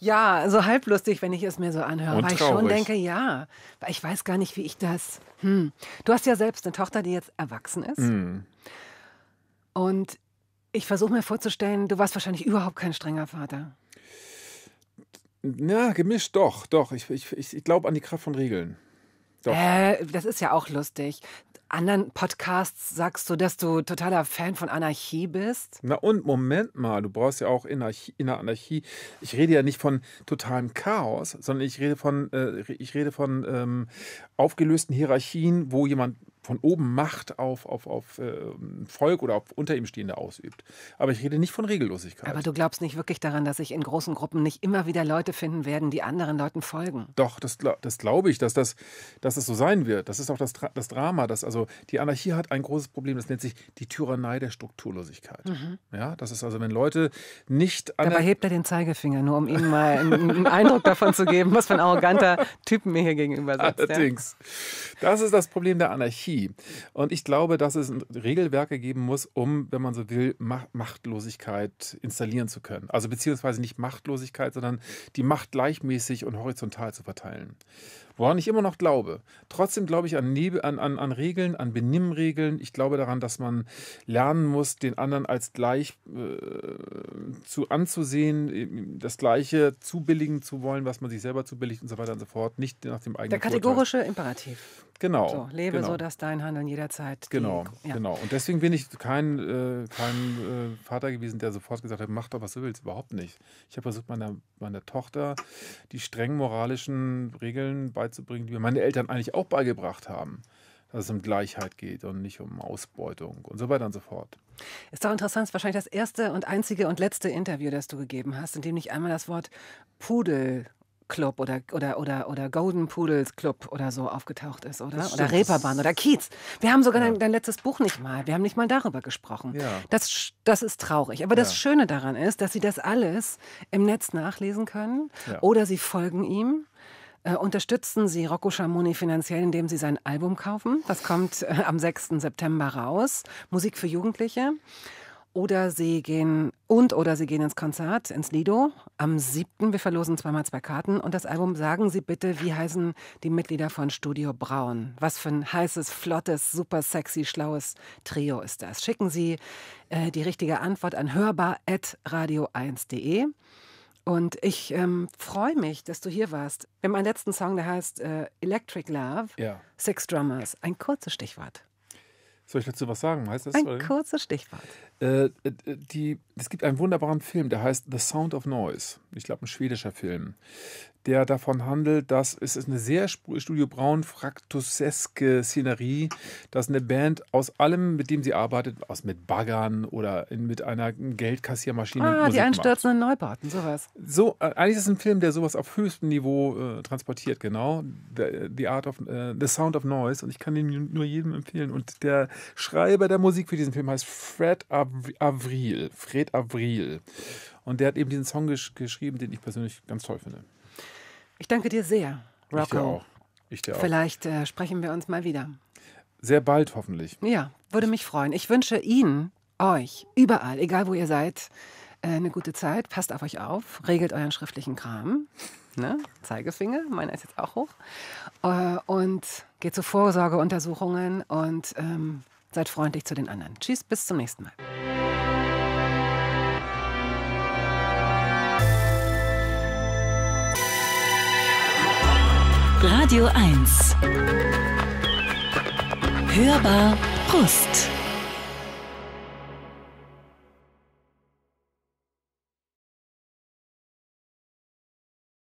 Ja, so halblustig, wenn ich es mir so anhöre. Und weil traurig. ich schon denke, ja, weil ich weiß gar nicht, wie ich das. Hm. Du hast ja selbst eine Tochter, die jetzt erwachsen ist. Mm. Und ich versuche mir vorzustellen, du warst wahrscheinlich überhaupt kein strenger Vater. Na, gemischt doch, doch. Ich, ich, ich glaube an die Kraft von Regeln. Äh, das ist ja auch lustig anderen Podcasts sagst du, dass du totaler Fan von Anarchie bist. Na und Moment mal, du brauchst ja auch in der Anarchie. Ich rede ja nicht von totalem Chaos, sondern ich rede von, äh, ich rede von ähm, aufgelösten Hierarchien, wo jemand von oben Macht auf, auf, auf äh, Volk oder auf unter ihm Stehende ausübt. Aber ich rede nicht von Regellosigkeit. Aber du glaubst nicht wirklich daran, dass sich in großen Gruppen nicht immer wieder Leute finden werden, die anderen Leuten folgen. Doch, das, das glaube ich, dass das, dass das so sein wird. Das ist auch das, das Drama. Dass, also die Anarchie hat ein großes Problem, das nennt sich die Tyrannei der Strukturlosigkeit. Mhm. Ja, das ist also, wenn Leute nicht... Dabei hebt er den Zeigefinger, nur um Ihnen mal einen, Eindruck davon zu geben, was für ein arroganter Typ mir hier gegenüber sitzt. Allerdings. Ja. Das ist das Problem der Anarchie Hierarchie. Und ich glaube, dass es Regelwerke geben muss, um, wenn man so will, Machtlosigkeit installieren zu können. Also beziehungsweise nicht Machtlosigkeit, sondern die Macht gleichmäßig und horizontal zu verteilen woran ich immer noch glaube. Trotzdem glaube ich an, Nebel, an, an, an Regeln, an Benimmregeln. Ich glaube daran, dass man lernen muss, den anderen als gleich äh, zu anzusehen, das Gleiche zubilligen zu wollen, was man sich selber zubilligt und so weiter und so fort. Nicht nach dem eigenen Der kategorische Vorteil. Imperativ. Genau. So, lebe genau. so, dass dein Handeln jederzeit. Genau, die, ja. genau. Und deswegen bin ich kein, äh, kein äh, Vater gewesen, der sofort gesagt hat, mach doch, was du willst. Überhaupt nicht. Ich habe versucht, meiner, meiner Tochter die streng moralischen Regeln bei beizubringen, die mir meine Eltern eigentlich auch beigebracht haben, dass es um Gleichheit geht und nicht um Ausbeutung und so weiter und so fort. Ist doch interessant, ist wahrscheinlich das erste und einzige und letzte Interview, das du gegeben hast, in dem nicht einmal das Wort Pudel Club oder, oder, oder, oder Golden Poodles Club oder so aufgetaucht ist, oder? Oder Reeperbahn oder Kiez. Wir haben sogar ja. dein, dein, letztes Buch nicht mal. Wir haben nicht mal darüber gesprochen. Ja. Das, das ist traurig. Aber ja. das Schöne daran ist, dass Sie das alles im Netz nachlesen können oder Sie folgen ihm äh, unterstützen Sie Rocco Schamoni finanziell, indem Sie sein Album kaufen. Das kommt äh, am 6. September raus. Musik für Jugendliche. Oder Sie gehen und oder Sie gehen ins Konzert, ins Lido am 7. Wir verlosen zweimal zwei Karten. Und das Album sagen Sie bitte, wie heißen die Mitglieder von Studio Braun? Was für ein heißes, flottes, super sexy, schlaues Trio ist das? Schicken Sie äh, die richtige Antwort an hörbar.radio1.de. Und ich ähm, freue mich, dass du hier warst. Wir haben einen letzten Song, der heißt äh, Electric Love, ja. Six Drummers. Ein kurzes Stichwort. Soll ich dazu was sagen? Heißt das, Ein kurzes Stichwort. Äh, äh, die, es gibt einen wunderbaren Film, der heißt The Sound of Noise. Ich glaube, ein schwedischer Film, der davon handelt, dass es ist eine sehr Studio Braun fraktuseske Szenerie, dass eine Band aus allem, mit dem sie arbeitet, aus mit Baggern oder in, mit einer Geldkassiermaschine. Ah, Musik die einstürzenden Neubauten, sowas. So, äh, eigentlich ist es ein Film, der sowas auf höchstem Niveau äh, transportiert, genau. The, the Art of uh, The Sound of Noise. Und ich kann den nur jedem empfehlen. Und der Schreiber der Musik für diesen Film heißt Fred A. Avril, Fred Avril. Und der hat eben diesen Song gesch geschrieben, den ich persönlich ganz toll finde. Ich danke dir sehr, Rocco. Ich dir auch. Ich dir auch. Vielleicht äh, sprechen wir uns mal wieder. Sehr bald hoffentlich. Ja, würde mich freuen. Ich wünsche Ihnen, euch, überall, egal wo ihr seid, äh, eine gute Zeit. Passt auf euch auf, regelt euren schriftlichen Kram. Ne? Zeigefinger, meiner ist jetzt auch hoch. Äh, und geht zu Vorsorgeuntersuchungen und ähm, Seid freundlich zu den anderen. Tschüss, bis zum nächsten Mal. Radio 1 Hörbar Brust